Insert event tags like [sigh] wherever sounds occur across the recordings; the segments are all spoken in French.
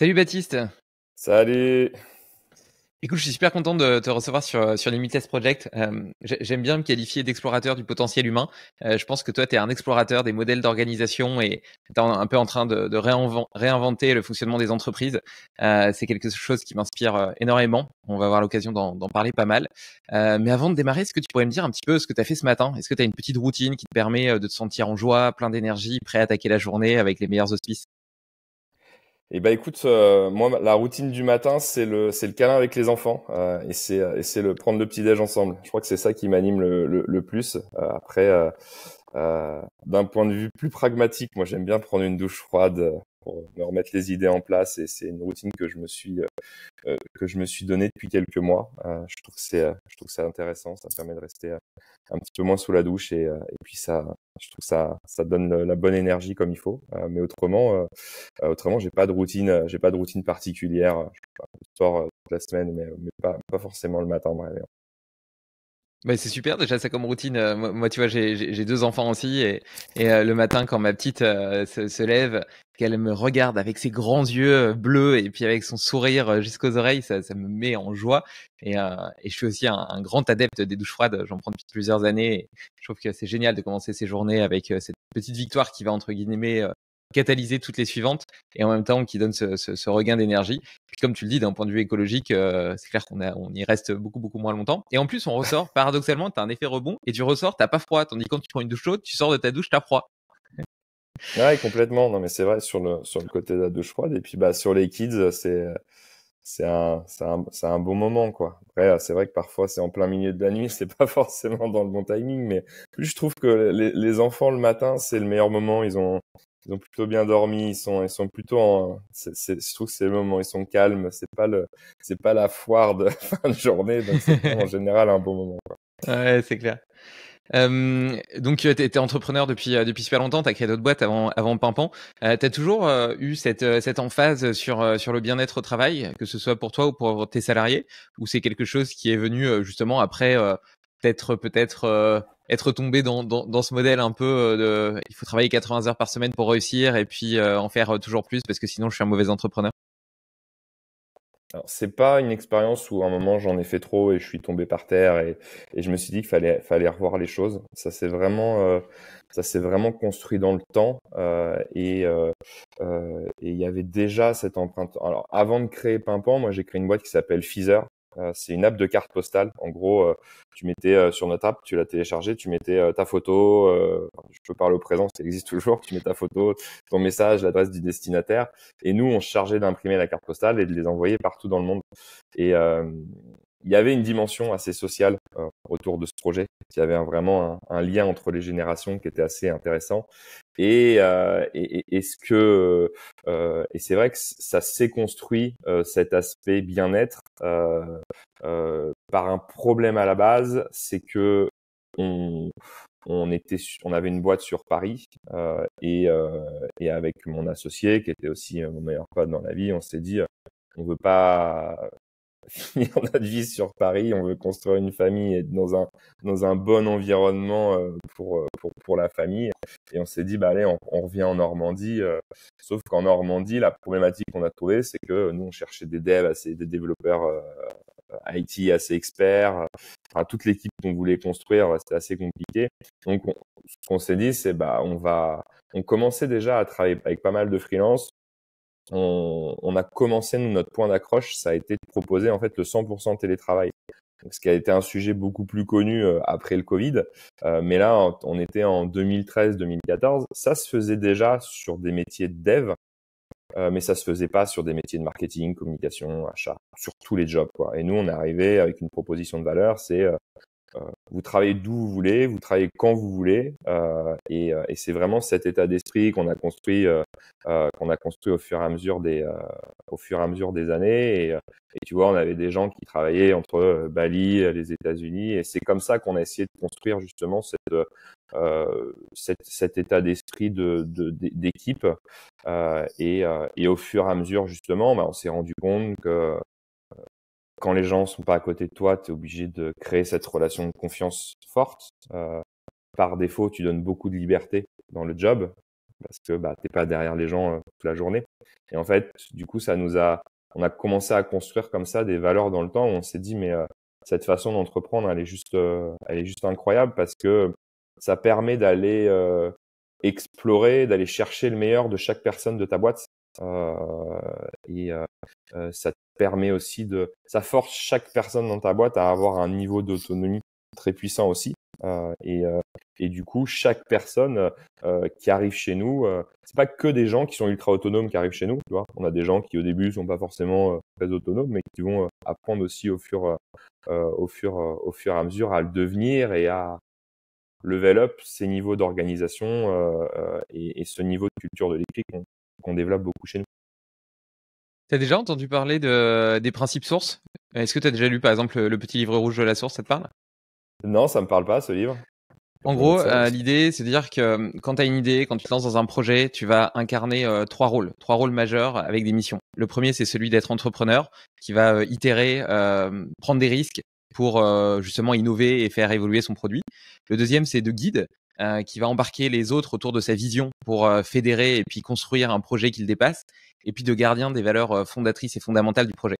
Salut Baptiste. Salut. Écoute, je suis super content de te recevoir sur, sur Limitless Project. Euh, j'aime bien me qualifier d'explorateur du potentiel humain. Euh, je pense que toi, tu es un explorateur des modèles d'organisation et tu es un peu en train de, réinventer le fonctionnement des entreprises. Euh, c'est quelque chose qui m'inspire énormément. On va avoir l'occasion d'en parler pas mal. mais avant de démarrer, est-ce que tu pourrais me dire un petit peu ce que tu as fait ce matin Est-ce que tu as une petite routine qui te permet de te sentir en joie, plein d'énergie, prêt à attaquer la journée avec les meilleurs auspices eh ben écoute, euh, moi la routine du matin c'est le c'est le câlin avec les enfants euh, et c'est euh, et c'est le prendre le petit déj ensemble. Je crois que c'est ça qui m'anime le, le, plus. Euh, après, d'un point de vue plus pragmatique, moi j'aime bien prendre une douche froide pour me remettre les idées en place et c'est une routine que je me suis que je me suis donnée depuis quelques mois. je trouve que c'est je trouve que c'est intéressant, ça permet de rester un petit peu moins sous la douche et, et puis ça je trouve que ça, ça donne la bonne énergie comme il faut. Euh, mais autrement, euh, euh, autrement, j'ai pas de routine, j'ai pas de routine particulière. Je toute la semaine, mais, pas, pas forcément le matin. Bref. Bah, c'est super déjà ça comme routine. Euh, moi, tu vois, j'ai deux enfants aussi et, et euh, le matin quand ma petite euh, se, lève, qu'elle me regarde avec ses grands yeux bleus et puis avec son sourire jusqu'aux oreilles, ça, ça, me met en joie. Et, et je suis aussi un, grand adepte des douches froides. J'en prends depuis plusieurs années. je trouve que c'est génial de commencer ses journées avec cette petite victoire qui va entre guillemets catalyser toutes les suivantes et en même temps qui donne ce, regain d'énergie. Comme tu le dis, d'un point de vue écologique, euh, c'est clair qu'on on y reste beaucoup, beaucoup moins longtemps. Et en plus, on ressort, [laughs] paradoxalement, tu as un effet rebond et tu ressors, t'as pas froid. Tandis que quand tu prends une douche chaude, tu sors de ta douche, as froid. Ah ouais, complètement. Non, mais c'est vrai sur le, sur le côté de la douche froide. Et puis, bah, sur les kids, euh, c'est, euh, c'est un, c'est un, un, bon moment, quoi. Après, c'est vrai que parfois, c'est en plein milieu de la nuit, c'est pas [laughs] forcément dans le bon timing, mais je trouve que les, les enfants le matin, c'est le meilleur moment. Ils ont, ils ont plutôt bien dormi, ils sont, ils sont plutôt en, je trouve que c'est le moment, ils sont calmes, c'est pas le, c'est pas la foire de [laughs] fin de journée, donc c'est en général un bon moment. Quoi. Ouais, c'est clair. Euh, donc, tu étais entrepreneur depuis, euh, depuis super longtemps, tu as créé d'autres boîtes avant, avant Pimpant. Euh, tu as toujours euh, eu cette, euh, cette emphase sur, sur le bien-être au travail, que ce soit pour toi ou pour tes salariés, ou c'est quelque chose qui est venu justement après peut-être peut-être être tombé dans, dans, ce modèle un peu euh, de il faut travailler 80 heures par semaine pour réussir et puis euh, en faire euh, toujours plus parce que sinon je suis un mauvais entrepreneur alors, c'est pas une expérience où à un moment j'en ai fait trop et je suis tombé par terre et, et je me suis dit qu'il fallait, fallait revoir les choses. Ça s'est vraiment, ça s'est vraiment construit dans le temps et et il y avait déjà cette empreinte. Alors, avant de créer Pimpant, moi j'ai créé une boîte qui s'appelle Feezer euh, c'est une app de carte postale. En gros, euh, tu mettais euh, sur notre app, tu la téléchargeais, tu mettais ta photo, je peux parler au présent, ça existe toujours, tu mets ta photo, ton message, l'adresse du destinataire, et nous, on se chargeait d'imprimer la carte postale et de les envoyer partout dans le monde. Et il y avait une dimension assez sociale autour de ce projet. Il y avait vraiment un, lien entre les générations qui était assez intéressant. Et, euh, est-ce que euh, et c'est vrai que ça s'est construit euh, cet aspect bien-être euh, euh, par un problème à la base, c'est que on, on était on avait une boîte sur Paris et, et avec mon associé qui était aussi mon meilleur pote dans la vie, on s'est dit on veut pas a [laughs] notre vie sur Paris, on veut construire une famille et dans un dans un bon environnement euh, euh, pour pour, la famille et on s'est dit bah allez on, revient en Normandie euh. sauf qu'en Normandie la problématique qu'on a trouvée c'est que nous on cherchait des devs assez des développeurs IT assez experts enfin toute l'équipe qu'on voulait construire c'était assez compliqué donc on, ce qu'on s'est dit c'est bah on va on commençait déjà à travailler avec pas mal de freelance on, a commencé notre point d'accroche, ça a été de proposer en fait le 100% télétravail. ce qui a été un sujet beaucoup plus connu euh, après le Covid, euh, mais là on était en 2013-2014, ça se faisait déjà sur des métiers de dev, euh, mais ça se faisait pas sur des métiers de marketing, communication, achat, sur tous les jobs quoi. Et nous on est arrivé avec une proposition de valeur, c'est euh, vous travaillez d'où vous voulez, vous travaillez quand vous voulez, euh, et, euh, et c'est vraiment cet état d'esprit qu'on a construit, qu'on a construit au fur et à mesure des, au fur et à mesure des années. Et, et, tu vois, on avait des gens qui travaillaient entre Bali, les États-Unis, et c'est comme ça qu'on a essayé de construire justement cette, euh, cet, cet, état d'esprit de, d'équipe euh, et, et, au fur et à mesure justement ben on s'est rendu compte que quand les gens sont pas à côté de toi, tu es obligé de créer cette relation de confiance forte. Euh, par défaut, tu donnes beaucoup de liberté dans le job parce que bah, tu n'es pas derrière les gens euh, toute la journée. Et en fait, du coup, ça nous a, on a commencé à construire comme ça des valeurs dans le temps où on s'est dit, mais euh, cette façon d'entreprendre, elle, est juste, euh, elle est juste incroyable parce que ça permet d'aller explorer, d'aller chercher le meilleur de chaque personne de ta boîte. Euh, et euh, euh, ça te permet aussi de, ça force chaque personne dans ta boîte à avoir un niveau d'autonomie très puissant aussi. Euh, et, et, du coup, chaque personne euh, qui arrive chez nous, c'est pas que des gens qui sont ultra autonomes qui arrivent chez nous. Tu vois On a des gens qui au début sont pas forcément très autonomes, mais qui vont apprendre aussi au fur, au fur, au fur et à mesure à le devenir et à level up ces niveaux d'organisation et, et, ce niveau de culture de l'équipe qu'on développe beaucoup chez nous. Tu as déjà entendu parler des principes sources Est-ce que tu as déjà lu par exemple Le petit livre rouge de la source Ça te parle Non, ça me parle pas ce livre. En gros, euh, l'idée, c'est de dire que euh, quand tu as une idée, quand tu te lances dans un projet, tu vas incarner euh, trois rôles, trois rôles majeurs avec des missions. Le premier, c'est celui d'être entrepreneur, qui va itérer, prendre des risques pour justement innover et faire évoluer son produit. Le deuxième, c'est de guide, euh, qui va embarquer les autres autour de sa vision pour euh, fédérer et puis construire un projet qui le dépasse, et puis de gardien des valeurs euh, fondatrices et fondamentales du projet.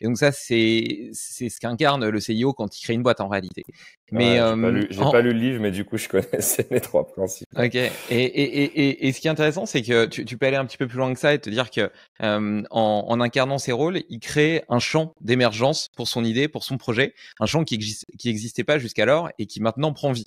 Et donc ça, c'est ce qu'incarne le CIO quand il crée une boîte en réalité. Mais ouais, j'ai pas, lu le livre, mais du coup, je connaissais les trois principes. Ok. Et, et, et, et ce qui est intéressant, c'est que tu, tu, peux aller un petit peu plus loin que ça et te dire que en, en, incarnant ses rôles, il crée un champ d'émergence pour son idée, pour son projet, un champ qui n'existait pas jusqu'alors et qui maintenant prend vie.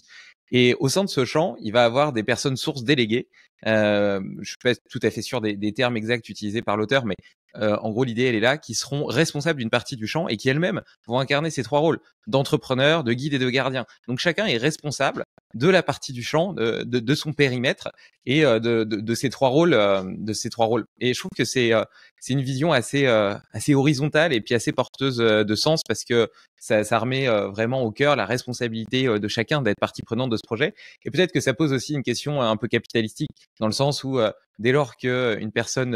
Et au sein de ce champ, il va avoir des personnes sources déléguées. Euh, je suis pas tout à fait sûr des termes exacts utilisés par l'auteur, mais euh, en gros l'idée elle est là, qui seront responsables d'une partie du champ et qui elles-mêmes vont incarner ces trois rôles d'entrepreneur, de guide et de gardien. Donc chacun est responsable de la partie du champ, de, de, son périmètre et euh, de, de, ces trois rôles, euh, de ces trois rôles. Et je trouve que c'est c'est une vision assez assez horizontale et puis assez porteuse de sens parce que ça, ça remet vraiment au cœur la responsabilité de chacun d'être partie prenante de ce projet. Et peut-être que ça pose aussi une question un peu capitalistique dans le sens où dès lors qu'une une personne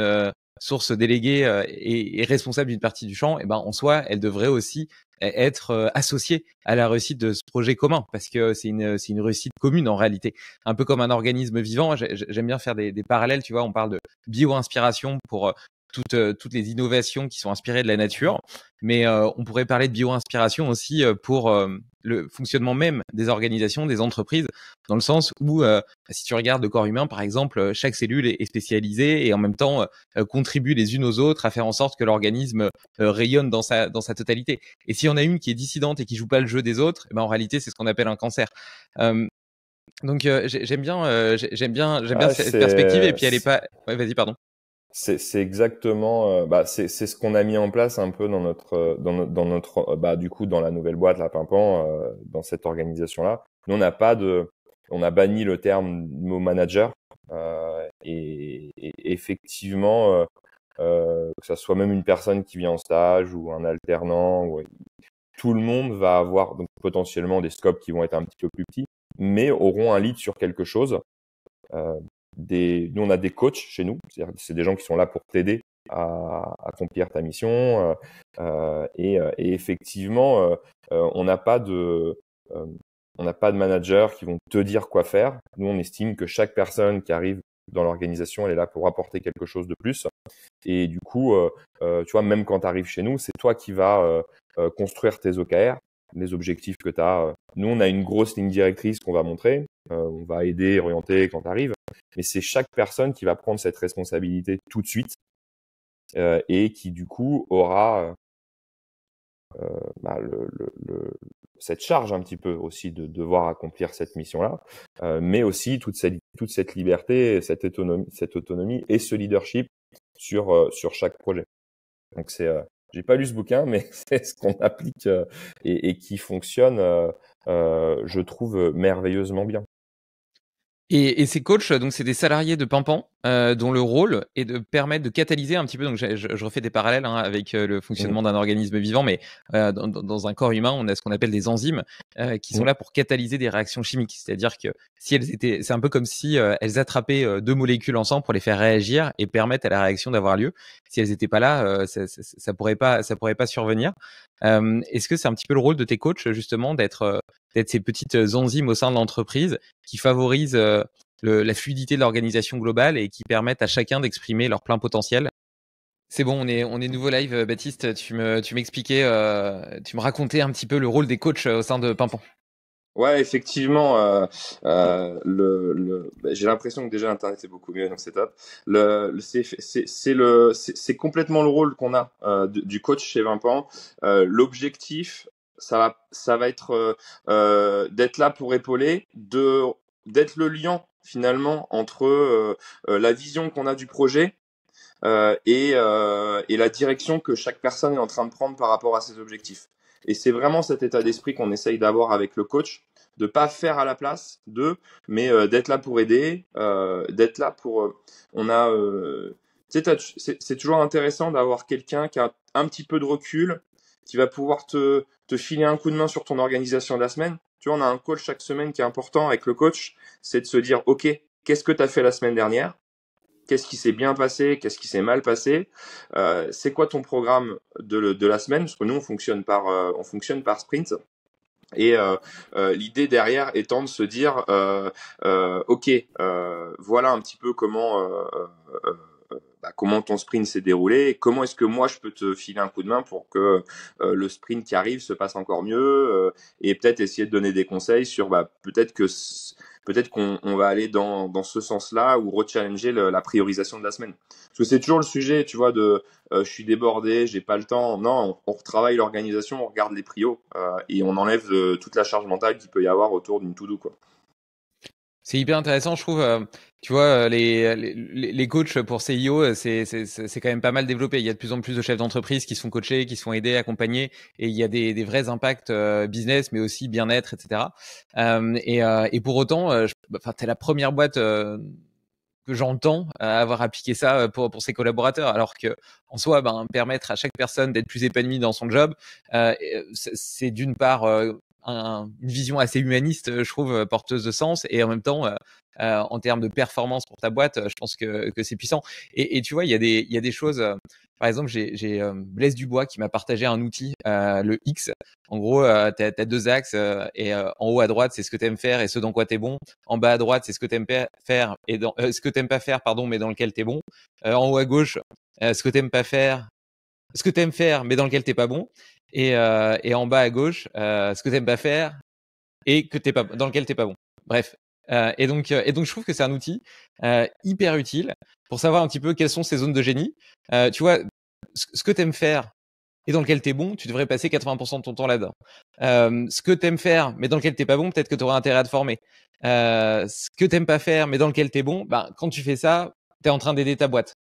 source déléguée euh, et, responsable d'une partie du champ, et eh ben en soi, elle devrait aussi eh, être euh, associée à la réussite de ce projet commun, parce que c'est une, c'est une réussite commune en réalité. Un peu comme un organisme vivant, j'aime bien faire des, parallèles, tu vois, on parle de bio-inspiration pour euh, toutes, toutes les innovations qui sont inspirées de la nature, mais on pourrait parler de bio-inspiration aussi pour le fonctionnement même des organisations, des entreprises, dans le sens où, euh, si tu regardes le corps humain, par exemple, euh, chaque cellule est spécialisée et en même temps euh, contribue les unes aux autres à faire en sorte que l'organisme rayonne dans sa, dans sa totalité. Et si on a une qui est dissidente et qui joue pas le jeu des autres, eh ben en réalité, c'est ce qu'on appelle un cancer. donc j'aime bien, j'aime bien, j'aime ah, bien cette perspective et puis elle est pas. Ouais, vas-y, pardon c'est exactement euh, bah, c'est ce qu'on a mis en place un peu dans notre euh, dans, notre euh, bah du coup dans la nouvelle boîte la Pimpant, dans cette organisation là nous on n'a pas de on a banni le terme mot manager euh, et, effectivement que ça soit même une personne qui vient en stage ou un alternant ou, tout le monde va avoir donc potentiellement des scopes qui vont être un petit peu plus petits mais auront un lead sur quelque chose des, nous on a des coachs chez nous, cest des gens qui sont là pour t'aider à, accomplir ta mission. Euh, euh, euh, et, effectivement, on n'a pas de on n'a pas de manager qui vont te dire quoi faire. Nous, on estime que chaque personne qui arrive dans l'organisation, elle est là pour apporter quelque chose de plus. Et du coup, tu vois, même quand tu arrives chez nous, c'est toi qui vas construire tes OKR, les objectifs que tu as. Nous, on a une grosse ligne directrice qu'on va montrer. Euh, on va aider, orienter quand tu arrives. Mais c'est chaque personne qui va prendre cette responsabilité tout de suite euh, et qui du coup aura euh, bah, le, le, cette charge un petit peu aussi de devoir accomplir cette mission-là, euh, mais aussi toute cette, toute cette liberté, cette autonomie, cette autonomie et ce leadership sur, sur chaque projet. Donc c'est, j'ai pas lu ce bouquin, mais [laughs] c'est ce qu'on applique et, et, qui fonctionne, je trouve merveilleusement bien. Et, et, ces coachs, donc c'est des salariés de Pimpan, euh, dont le rôle est de permettre de catalyser un petit peu. Donc je, je, refais des parallèles hein, avec euh, le fonctionnement mmh. d'un organisme vivant, mais euh, dans, dans, un corps humain, on a ce qu'on appelle des enzymes qui sont mmh. là pour catalyser des réactions chimiques. C'est-à-dire que si elles étaient, c'est un peu comme si elles attrapaient deux molécules ensemble pour les faire réagir et permettre à la réaction d'avoir lieu. Si elles n'étaient pas là, ça, ça, ça, pourrait pas, ça pourrait pas survenir. Est-ce que c'est un petit peu le rôle de tes coachs justement d'être d'être ces petites enzymes au sein de l'entreprise qui favorisent la fluidité de l'organisation globale et qui permettent à chacun d'exprimer leur plein potentiel c'est bon, on est, on est nouveau live, Baptiste. Tu me, tu m'expliquais, tu me racontais un petit peu le rôle des coachs au sein de Pimpon. Ouais, effectivement, euh, euh, le, le bah, j'ai l'impression que déjà Internet est beaucoup mieux, dans cette étape. Le, le c'est, c'est, le, c'est, complètement le rôle qu'on a euh, du, coach chez 20 ans. Euh, l'objectif, ça va, ça va être euh, d'être là pour épauler, de d'être le lien finalement entre la vision qu'on a du projet et, et la direction que chaque personne est en train de prendre par rapport à ses objectifs. Et c'est vraiment cet état d'esprit qu'on essaye d'avoir avec le coach, de pas faire à la place de, mais euh, d'être là pour aider, euh, d'être là pour. Euh, on a. c'est toujours intéressant d'avoir quelqu'un qui a un petit peu de recul, qui va pouvoir te, te filer un coup de main sur ton organisation de la semaine. Tu vois, on a un call chaque semaine qui est important avec le coach, c'est de se dire, OK, qu'est-ce que tu as fait la semaine dernière qu'est-ce qui s'est bien passé, qu'est-ce qui s'est mal passé, euh, c'est quoi ton programme de, la semaine, parce que nous on fonctionne par, euh, on fonctionne par sprint. Et euh, l'idée derrière étant de se dire, ok, voilà un petit peu comment bah, comment ton sprint s'est déroulé, comment est-ce que moi je peux te filer un coup de main pour que le sprint qui arrive se passe encore mieux, et peut-être essayer de donner des conseils sur bah, peut-être que peut-être qu'on va aller dans, ce sens-là ou rechallenger la priorisation de la semaine. Parce que c'est toujours le sujet, tu vois, de euh, je suis débordé, j'ai pas le temps. Non, on, retravaille l'organisation, on regarde les prios euh, et on enlève euh, toute la charge mentale qu'il peut y avoir autour d'une to-do, quoi. C'est hyper intéressant, je trouve. Euh, tu vois, euh, les, les, les, coachs pour CIO, e euh, c'est quand même pas mal développé. Il y a de plus en plus de chefs d'entreprise qui sont coachés, qui sont aidés, accompagnés, et il y a des, des vrais impacts business, mais aussi bien-être, etc. et, et, pour autant, bah, enfin, t'es la première boîte que j'entends avoir appliqué ça pour, pour ses collaborateurs, alors que en soi, ben, permettre à chaque personne d'être plus épanouie dans son job, c'est d'une part une vision assez humaniste, euh, je trouve, euh, porteuse de sens. Et en même temps, euh, en termes de performance pour ta boîte, je pense que, que c'est puissant. Et, tu vois, il y, a des, il y a des choses. par exemple, j'ai Blaise Dubois qui m'a partagé un outil, le X. En gros, tu as, deux axes. et en haut à droite, c'est ce que tu aimes faire et ce dans quoi tu es bon. En bas à droite, c'est ce que tu aimes faire et dans, ce que tu pas faire, pardon, mais dans lequel tu es bon. en haut à gauche, ce que tu pas faire ce que tu aimes faire, mais dans lequel t'es pas bon. Et, euh, en bas à gauche, euh, ce que t'aimes pas faire et que t'es pas, dans lequel t'es pas bon. Bref. Euh, et donc, et donc, je trouve que c'est un outil hyper utile pour savoir un petit peu quelles sont ces zones de génie. tu vois, ce que tu aimes faire et dans lequel tu es bon, tu devrais passer 80% de ton temps là-dedans. ce que tu aimes faire, mais dans lequel t'es pas bon, peut-être que tu auras intérêt à te former. ce que t'aimes pas faire, mais dans lequel tu es bon, ben, quand tu fais ça, tu es en train d'aider ta boîte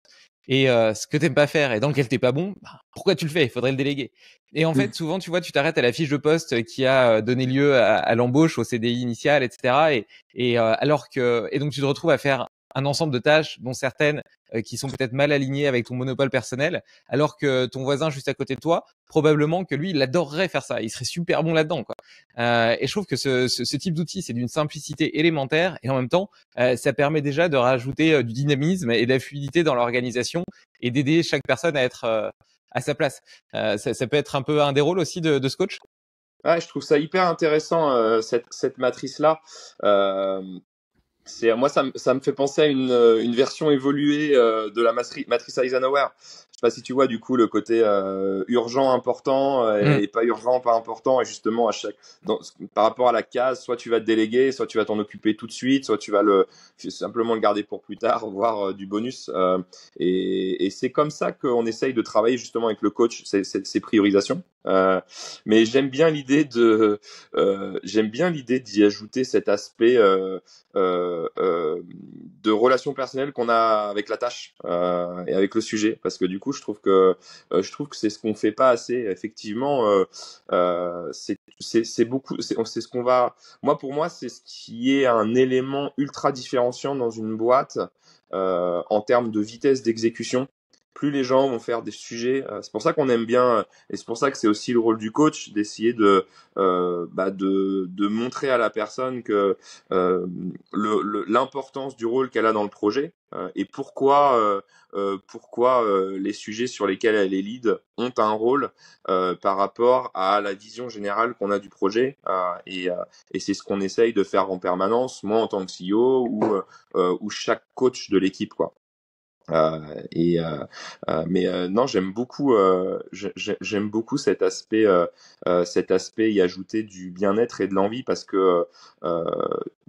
et ce que t'aimes pas faire et dans lequel t'es pas bon, bah, pourquoi tu le fais Il faudrait le déléguer. Et en mmh. fait, souvent, tu vois, tu t'arrêtes à la fiche de poste qui a donné lieu à, l'embauche, au CDI initial, etc. Et, alors que, et donc tu te retrouves à faire un ensemble de tâches, dont certaines euh, qui sont peut-être mal alignées avec ton monopole personnel, alors que ton voisin juste à côté de toi, probablement que lui, il adorerait faire ça, il serait super bon là-dedans. Euh, et je trouve que ce, type d'outil, c'est d'une simplicité élémentaire, et en même temps, euh, ça permet déjà de rajouter du dynamisme et de la fluidité dans l'organisation, et d'aider chaque personne à être à sa place. Ça, peut être un peu un des rôles aussi de, de ce coach. je trouve ça hyper intéressant cette, matrice là c'est moi ça, me fait penser à une, euh, une version évoluée euh, de la matrice Eisenhower sais pas si tu vois du coup le côté euh, urgent important euh, mm. et, pas urgent pas important et justement à chaque dans, par rapport à la case soit tu vas te déléguer soit tu vas t'en occuper tout de suite soit tu vas le simplement le garder pour plus tard [laughs] voire euh, du bonus et, et c'est comme ça qu'on essaye de travailler justement avec le coach ces, ces priorisations mais j'aime bien l'idée de j'aime bien l'idée d'y ajouter cet aspect de relation personnelle qu'on a avec la tâche et avec le sujet parce que du coup je trouve que euh, je trouve que c'est ce qu'on fait pas assez. Effectivement, euh, euh, c'est c'est beaucoup, c'est ce qu'on va. Moi, pour moi, c'est ce qui est un élément ultra différenciant dans une boîte en termes de vitesse d'exécution plus les gens vont faire des sujets. Euh, c'est pour ça qu'on aime bien, euh, et c'est pour ça que c'est aussi le rôle du coach d'essayer de, euh, bah de, de montrer à la personne que l'importance du rôle qu'elle a dans le projet et pourquoi, pourquoi les sujets sur lesquels elle est lead ont un rôle par rapport à la vision générale qu'on a du projet. et, c'est ce qu'on essaye de faire en permanence, moi en tant que CEO ou, ou chaque coach de l'équipe, quoi. Euh, et euh, euh, mais non, j'aime beaucoup, j'aime beaucoup cet aspect, cet aspect y ajouter du bien-être et de l'envie parce que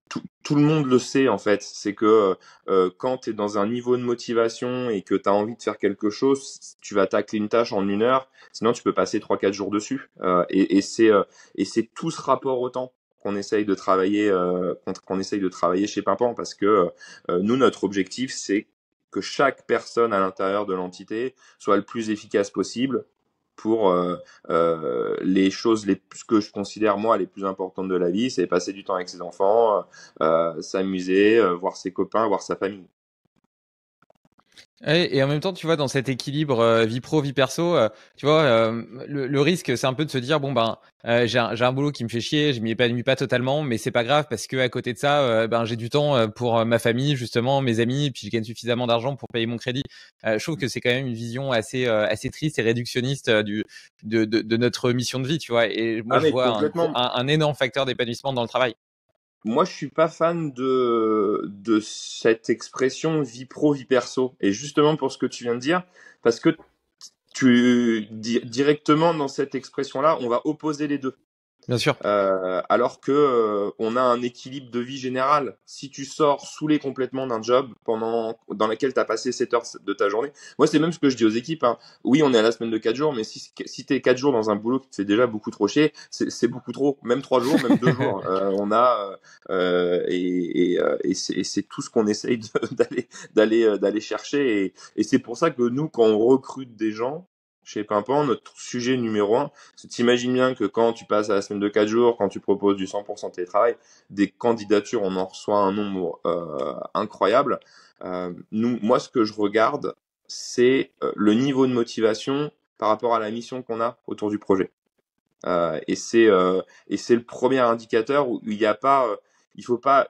tout, tout, le monde le sait en fait, c'est que euh, quand tu es dans un niveau de motivation et que tu as envie de faire quelque chose, tu vas tacler une tâche en une heure, sinon tu peux passer 3-4 jours dessus. Euh, et, et c'est tout ce rapport au temps qu'on essaye de travailler qu'on essaye de travailler chez Pimpan parce que nous notre objectif c'est que chaque personne à l'intérieur de l'entité soit le plus efficace possible pour euh, euh, les choses les ce que je considère moi les plus importantes de la vie, c'est passer du temps avec ses enfants, euh, s'amuser, voir ses copains, voir sa famille. Et, en même temps, tu vois, dans cet équilibre euh, vie pro, vie perso, euh, tu vois, euh, le, risque, c'est un peu de se dire, bon, ben, j'ai un, un, boulot qui me fait chier, je m'y épanouis pas totalement, mais c'est pas grave parce que à côté de ça, ben, j'ai du temps pour ma famille, justement, mes amis, et puis je gagne suffisamment d'argent pour payer mon crédit. je trouve que c'est quand même une vision assez, assez triste et réductionniste du, de, de, de, notre mission de vie, tu vois. Et moi, ah, je vois un, un énorme facteur d'épanouissement dans le travail moi, je suis pas fan de, de cette expression vie pro, vie perso. Et justement pour ce que tu viens de dire, parce que tu, directement dans cette expression-là, on va opposer les deux. Bien sûr. Euh, alors que euh, on a un équilibre de vie général. Si tu sors saoulé complètement d'un job pendant dans lequel tu as passé 7 heures de ta journée, moi c'est même ce que je dis aux équipes. Hein. Oui, on est à la semaine de 4 jours, mais si, si tu es 4 jours dans un boulot qui te fait déjà beaucoup trop chier, c'est beaucoup trop. Même 3 jours, même 2 [laughs] jours. Euh, on a euh, et, et, et c'est tout ce qu'on essaye [laughs] d'aller d'aller chercher. et c'est pour ça que nous, quand on recrute des gens, chez Pimpan, notre sujet numéro un, c'est t'imagines bien que quand tu passes à la semaine de 4 jours, quand tu proposes du 100% télétravail, des candidatures, on en reçoit un nombre euh, incroyable. Euh, nous, moi, ce que je regarde, c'est euh, le niveau de motivation par rapport à la mission qu'on a autour du projet. et c'est et c'est le premier indicateur où il n'y a pas, il faut pas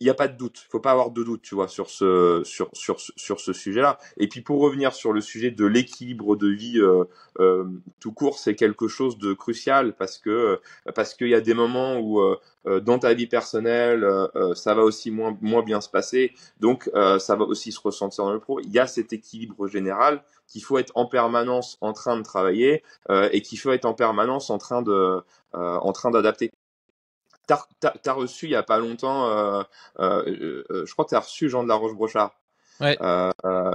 il n'y a pas de doute, il faut pas avoir de doute, tu vois, sur ce sur sur sur ce sujet-là. Et puis pour revenir sur le sujet de l'équilibre de vie euh, euh tout court, c'est quelque chose de crucial parce que euh, parce qu'il y a des moments où euh, dans ta vie personnelle ça va aussi moins moins bien se passer, donc ça va aussi se ressentir dans le pro. Il y a cet équilibre général qu'il faut être en permanence en train de travailler et qu'il faut être en permanence en train de en train d'adapter. T'as reçu il n'y a pas longtemps, euh, euh, euh, je crois que t'as reçu Jean de la Roche-Brochard.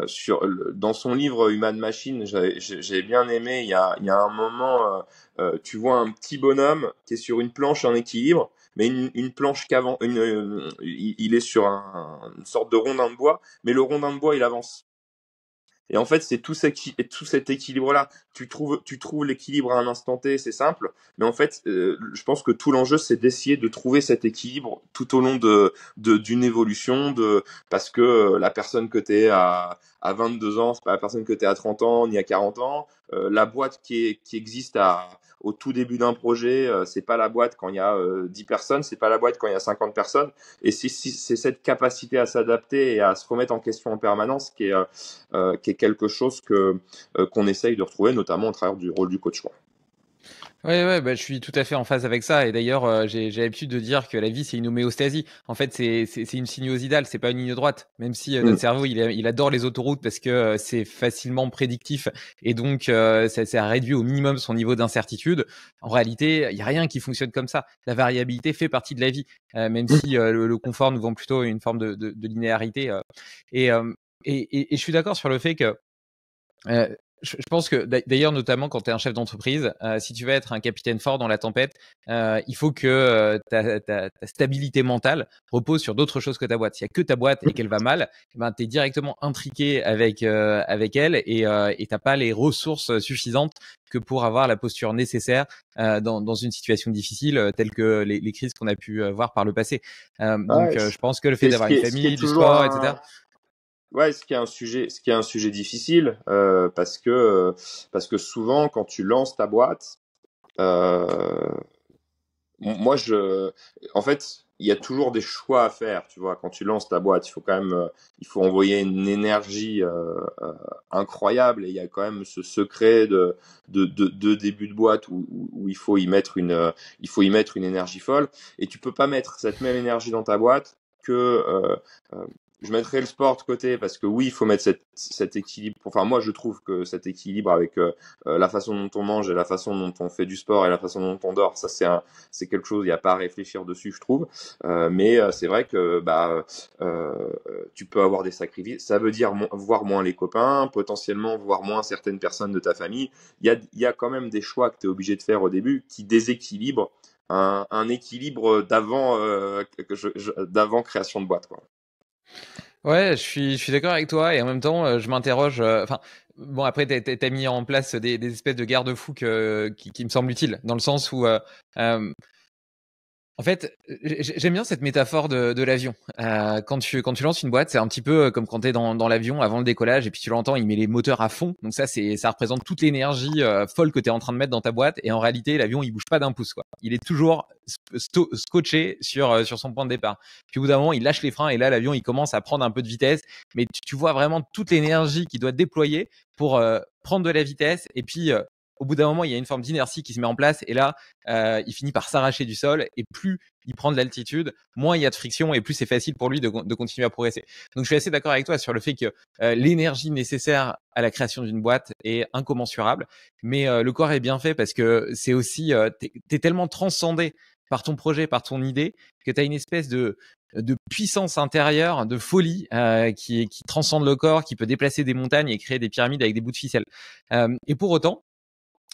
sur dans son livre Human Machine, j'ai bien aimé. Il y a, y a un moment, tu vois un petit bonhomme qui est sur une planche en équilibre, mais une, planche qu'avant, il est sur une sorte de rondin de bois, mais le rondin de bois il avance. Et en fait, c'est tout, tout, cet équilibre-là. Tu trouves, tu trouves l'équilibre à un instant T, c'est simple. Mais en fait, euh, je pense que tout l'enjeu, c'est d'essayer de trouver cet équilibre tout au long de d'une évolution, de parce que la personne que t'es à à 22 ans, c'est pas la personne que t'es à 30 ans ni à 40 ans. Euh, la boîte qui, qui existe à au tout début d'un projet, euh, c'est pas la boîte quand il y a 10 euh, personnes, c'est pas la boîte quand il y a 50 personnes. Et c'est cette capacité à s'adapter et à se remettre en question en permanence qui est, euh, qui est quelque chose que qu'on essaye de retrouver, notamment au travers du rôle du coach. Oui, ouais, bah, je suis tout à fait en phase avec ça. Et d'ailleurs, euh, j'ai, l'habitude de dire que la vie, c'est une homéostasie. En fait, c'est, c'est, c'est une sinuosidale, c'est pas une ligne droite. Même si euh, notre mm. cerveau, il, il, adore les autoroutes parce que euh, c'est facilement prédictif et donc ça, ça, réduit au minimum son niveau d'incertitude. En réalité, il n'y a rien qui fonctionne comme ça. La variabilité fait partie de la vie, même mm. si le, confort nous vend plutôt une forme de, de, de linéarité. et, et, et, je suis d'accord sur le fait que je, pense que d'ailleurs, notamment quand tu es un chef d'entreprise, euh, si tu veux être un capitaine fort dans la tempête, euh, il faut que euh, ta, ta, stabilité mentale repose sur d'autres choses que ta boîte. S'il n'y a que ta boîte et qu'elle va mal, eh ben, tu es directement intriqué avec, avec elle et tu n'as pas les ressources suffisantes que pour avoir la posture nécessaire dans, dans, une situation difficile telle que les, les crises qu'on a pu voir par le passé. donc, je pense que le fait d'avoir une famille, du sport, etc. Ouais, ce qui est un sujet, ce qui est un sujet difficile euh, parce que euh, parce que souvent quand tu lances ta boîte, euh, moi je, en fait, il y a toujours des choix à faire, tu vois. Quand tu lances ta boîte, il faut quand même, euh, il faut envoyer une énergie euh, euh, incroyable. Et il y a quand même ce secret de de, de, de début de boîte où, où, il faut y mettre une, il faut y mettre une énergie folle. Et tu peux pas mettre cette même énergie dans ta boîte que je mettrais le sport de côté parce que oui, il faut mettre cet équilibre. Enfin, moi, je trouve que cet équilibre avec euh, euh, la façon dont on mange et la façon dont on fait du sport et la façon dont on dort, ça c'est c'est quelque chose. Il n'y a pas à réfléchir dessus, je trouve. Euh, mais c'est vrai que bah, tu peux avoir des sacrifices. Ça veut dire voir moins les copains, potentiellement voir moins certaines personnes de ta famille. Il y a, y a quand même des choix que tu es obligé de faire au début qui déséquilibrent un, équilibre d'avant d'avant création de boîte, quoi. Ouais, je suis, je suis d'accord avec toi et en même temps, euh, je m'interroge. Euh, enfin, bon, après, tu as, mis en place des, espèces de garde-fous qui, me semblent utiles, dans le sens où euh, en fait, j'aime bien cette métaphore de, l'avion. Euh, quand, tu, lances une boîte, c'est un petit peu euh, comme quand tu es dans, l'avion avant le décollage et puis tu l'entends, il met les moteurs à fond. Donc ça, c'est, ça représente toute l'énergie euh, folle que tu es en train de mettre dans ta boîte. Et en réalité, l'avion, il bouge pas d'un pouce. Il est toujours scotché sur, sur son point de départ. Puis au bout d'un moment, il lâche les freins et là, l'avion, il commence à prendre un peu de vitesse. Mais tu, tu vois vraiment toute l'énergie qu'il doit déployer pour prendre de la vitesse et puis au bout d'un moment, il y a une forme d'inertie qui se met en place et là, euh, il finit par s'arracher du sol et plus il prend de l'altitude, moins il y a de friction et plus c'est facile pour lui de, continuer à progresser. Donc je suis assez d'accord avec toi sur le fait que euh, l'énergie nécessaire à la création d'une boîte est incommensurable, mais euh, le corps est bien fait parce que c'est aussi, tu es tellement transcendé par ton projet, par ton idée, que tu as une espèce de, puissance intérieure, de folie qui, transcende le corps, qui peut déplacer des montagnes et créer des pyramides avec des bouts de ficelle. et pour autant,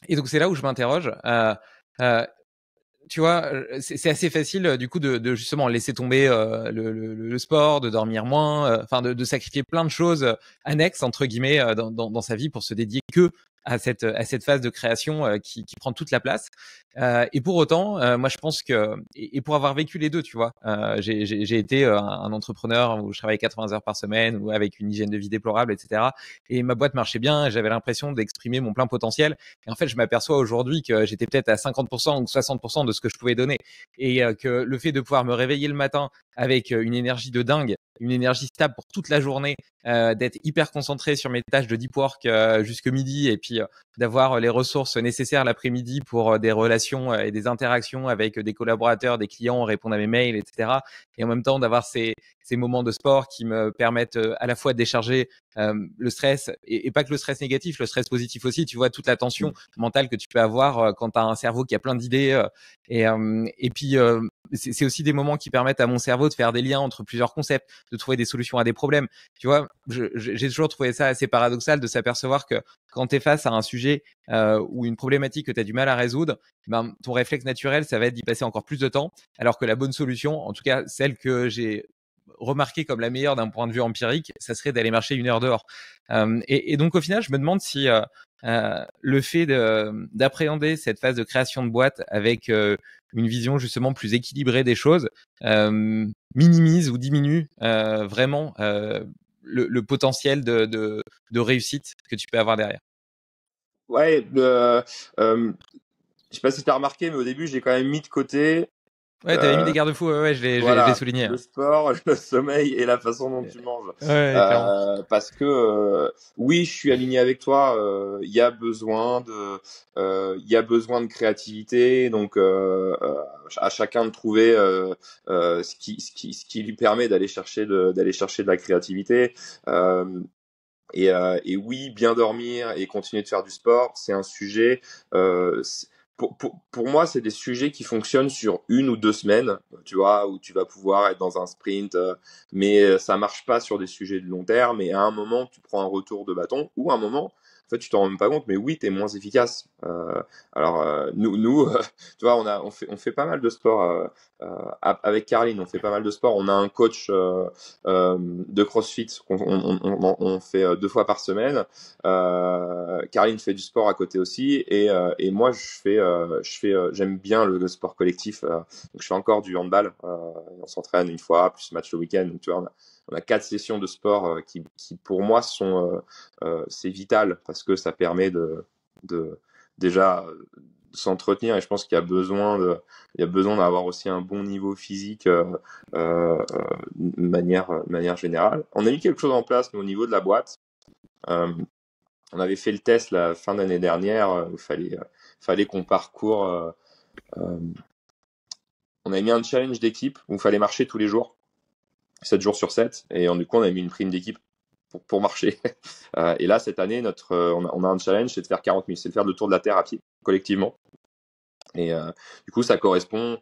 et donc c'est là où je m'interroge. Euh, euh, tu vois, euh, c'est assez facile du coup de, justement laisser tomber le, le, sport, de dormir moins, enfin de, sacrifier plein de choses annexes entre guillemets dans, dans, sa vie pour se dédier que à cette, phase de création euh, qui, prend toute la place. Euh, et pour autant, euh, moi je pense que, et, pour avoir vécu les deux, tu vois, j'ai été un, un, entrepreneur où je travaillais 80 heures par semaine, ou avec une hygiène de vie déplorable, etc. Et ma boîte marchait bien, j'avais l'impression d'exprimer mon plein potentiel. Et en fait, je m'aperçois aujourd'hui que j'étais peut-être à 50% ou 60% de ce que je pouvais donner. Et que le fait de pouvoir me réveiller le matin avec une énergie de dingue, une énergie stable pour toute la journée euh, d'être hyper concentré sur mes tâches de deep work euh, jusque midi et puis euh, d'avoir les ressources nécessaires l'après-midi pour euh, des relations et des interactions avec des collaborateurs, des clients, répondre à mes mails, etc. Et en même temps d'avoir ces, ces moments de sport qui me permettent à la fois de décharger le stress, et, pas que le stress négatif, le stress positif aussi, tu vois, toute la tension mmh. mentale que tu peux avoir quand tu as un cerveau qui a plein d'idées. et, et puis, c'est aussi des moments qui permettent à mon cerveau de faire des liens entre plusieurs concepts, de trouver des solutions à des problèmes. Tu vois, j'ai toujours trouvé ça assez paradoxal de s'apercevoir que quand tu es face à un sujet ou une problématique que tu as du mal à résoudre, ben, ton réflexe naturel, ça va être d'y passer encore plus de temps, alors que la bonne solution, en tout cas celle que j'ai remarqué comme la meilleure d'un point de vue empirique, ça serait d'aller marcher une heure dehors. Euh, et, donc au final, je me demande si euh, euh, le fait d'appréhender cette phase de création de boîte avec une vision justement plus équilibrée des choses minimise ou diminue vraiment le, potentiel de, de, réussite que tu peux avoir derrière. Ouais, je sais pas si tu as remarqué, mais au début, j'ai quand même mis de côté Ouais, t'avais mis euh, des garde-fous, ouais, je l'ai souligné. Hein. Le sport, [laughs] le sommeil et la façon dont tu manges. euh, parce que euh, oui, je suis aligné avec toi. Il euh, y a besoin de, il y a besoin de créativité. Donc à chacun de trouver ce qui, ce qui, ce qui lui permet d'aller chercher de, d'aller chercher de la créativité. Et, et, oui, bien dormir et continuer de faire du sport, c'est un sujet pour, moi, c'est des sujets qui fonctionnent sur une ou deux semaines, tu vois, où tu vas pouvoir être dans un sprint, euh, mais euh, ça marche pas sur des sujets de long terme. Et à un moment, tu prends un retour de bâton, ou à un moment, en fait, tu t'en rends même pas compte, mais oui, tu es moins efficace. Euh, alors, euh, nous, nous [laughs] euh, tu vois, on, a, on, fait, on fait pas mal de sport euh, avec Caroline, on fait pas mal de sport. On a un coach de CrossFit qu'on on, on, on, fait deux fois par semaine. Caroline fait du sport à côté aussi, et, et moi, je fais, je fais, j'aime bien le, sport collectif. donc, je fais encore du handball. on s'entraîne une fois, plus match le week-end. Donc, tu vois, on a quatre sessions de sport euh, qui, pour moi, sont euh, euh, c'est vital parce que ça permet de, de déjà s'entretenir et je pense qu'il y a besoin de il y a besoin d'avoir aussi un bon niveau physique de manière manière générale on a mis quelque chose en place au niveau de la boîte on avait fait le test la fin d'année dernière où fallait fallait qu'on parcourt on avait mis un challenge d'équipe où il fallait marcher tous les jours 7 jours sur 7. Et en, du coup, on a mis une prime d'équipe pour, pour, marcher. [laughs] Euh, et là, cette année, notre, euh, on a, un challenge, c'est de faire 40 000, c'est de faire le tour de la Terre à pied, collectivement. Et euh, du coup, ça correspond,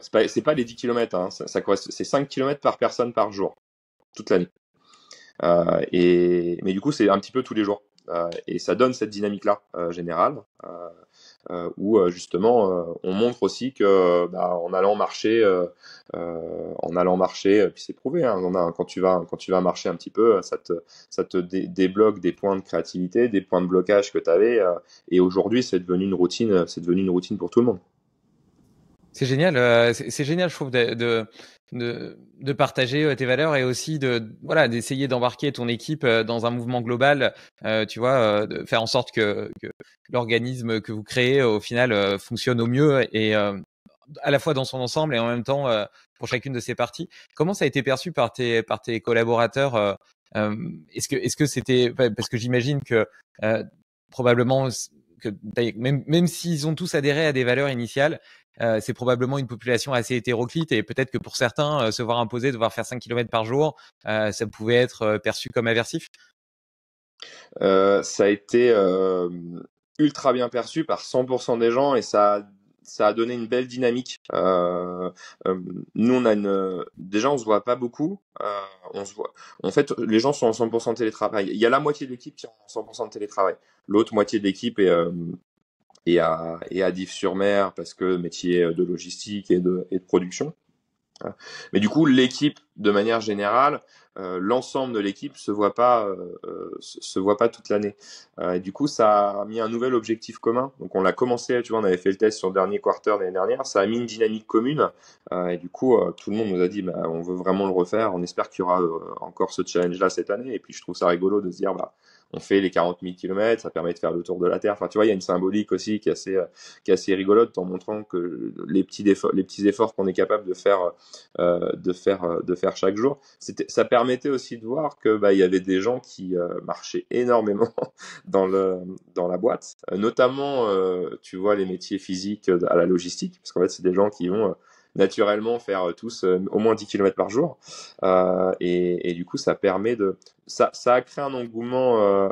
c'est pas, pas les 10 km, hein, ça, ça c'est 5 km par personne par jour, toute l'année. et, mais du coup, c'est un petit peu tous les jours. et ça donne cette dynamique-là générale euh, où euh, justement euh, on montre aussi que euh, bah, en allant marcher, euh, en allant marcher, puis c'est prouvé, hein, on a, quand, tu vas, quand tu vas marcher un petit peu, ça te, ça te débloque des points de créativité, des points de blocage que tu avais, et aujourd'hui c'est devenu une routine, c'est devenu une routine pour tout le monde. C'est génial, c'est génial, je trouve, de, de de, partager euh, tes valeurs et aussi de voilà d'essayer d'embarquer ton équipe euh, dans un mouvement global euh, tu vois de faire en sorte que, l'organisme que vous créez au final fonctionne au mieux et à la fois dans son ensemble et en même temps pour chacune de ses parties comment ça a été perçu par tes par tes collaborateurs est-ce que est-ce que c'était parce que j'imagine que probablement que même, même s'ils ont tous adhéré à des valeurs initiales, euh, c'est probablement une population assez hétéroclite et peut-être que pour certains, euh, se voir imposer, devoir faire 5 km par jour, euh, ça pouvait être perçu comme aversif Ça a été ultra bien perçu par 100% des gens et ça a donné une belle dynamique. nous, on a une, déjà, on se voit pas beaucoup. on se voit. En fait, les gens sont en 100% télétravail. Il y a la moitié de l'équipe qui est en 100% de télétravail. L'autre moitié de l'équipe est et à, et Dives-sur-Mer parce que métier de logistique et de, et de production. Hein. Mais du coup, l'équipe, de manière générale, euh, l'ensemble de l'équipe se voit pas, euh, se voit pas toute l'année. Euh, et du coup, ça a mis un nouvel objectif commun. Donc, on l'a commencé, tu vois, on avait fait le test sur le dernier quarter l'année dernière. Ça a mis une dynamique commune. et du coup, tout le monde nous a dit, bah, on veut vraiment le refaire. On espère qu'il y aura encore ce challenge-là cette année. Et puis, je trouve ça rigolo de se dire, bah, on fait les 40 000 km, ça permet de faire le tour de la Terre. Enfin, tu vois, il y a une symbolique aussi qui est assez, euh, qui est assez rigolote en montrant que les petits, efforts, les petits efforts qu'on est capable de faire, euh, de faire, euh, de faire chaque jour, ça permettait aussi de voir que bah, il y avait des gens qui marchaient énormément [laughs] dans le, dans la boîte, notamment, tu vois, les métiers physiques à la logistique, parce qu'en fait, c'est des gens qui ont naturellement faire euh, tous euh, au moins 10 km par jour. Euh, et, du coup, ça permet de... Ça, ça a créé un engouement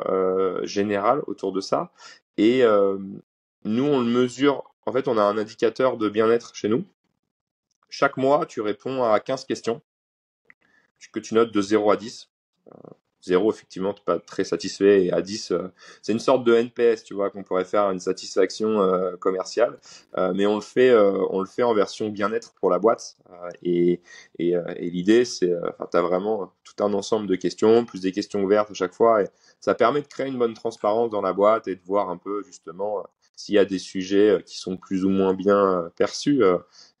général autour de ça. Et nous, on le mesure. En fait, on a un indicateur de bien-être chez nous. Chaque mois, tu réponds à 15 questions que tu notes de 0 à 10. 0, effectivement, pas très satisfait. Et à 10, euh, c'est une sorte de NPS, tu vois, qu'on pourrait faire une satisfaction euh, commerciale. Euh, mais on le fait, on le fait en version bien-être pour la boîte. et, l'idée, c'est, enfin, t'as vraiment tout un ensemble de questions, plus des questions ouvertes à chaque fois. Et ça permet de créer une bonne transparence dans la boîte et de voir un peu, justement, s'il y a des sujets qui sont plus ou moins bien perçus.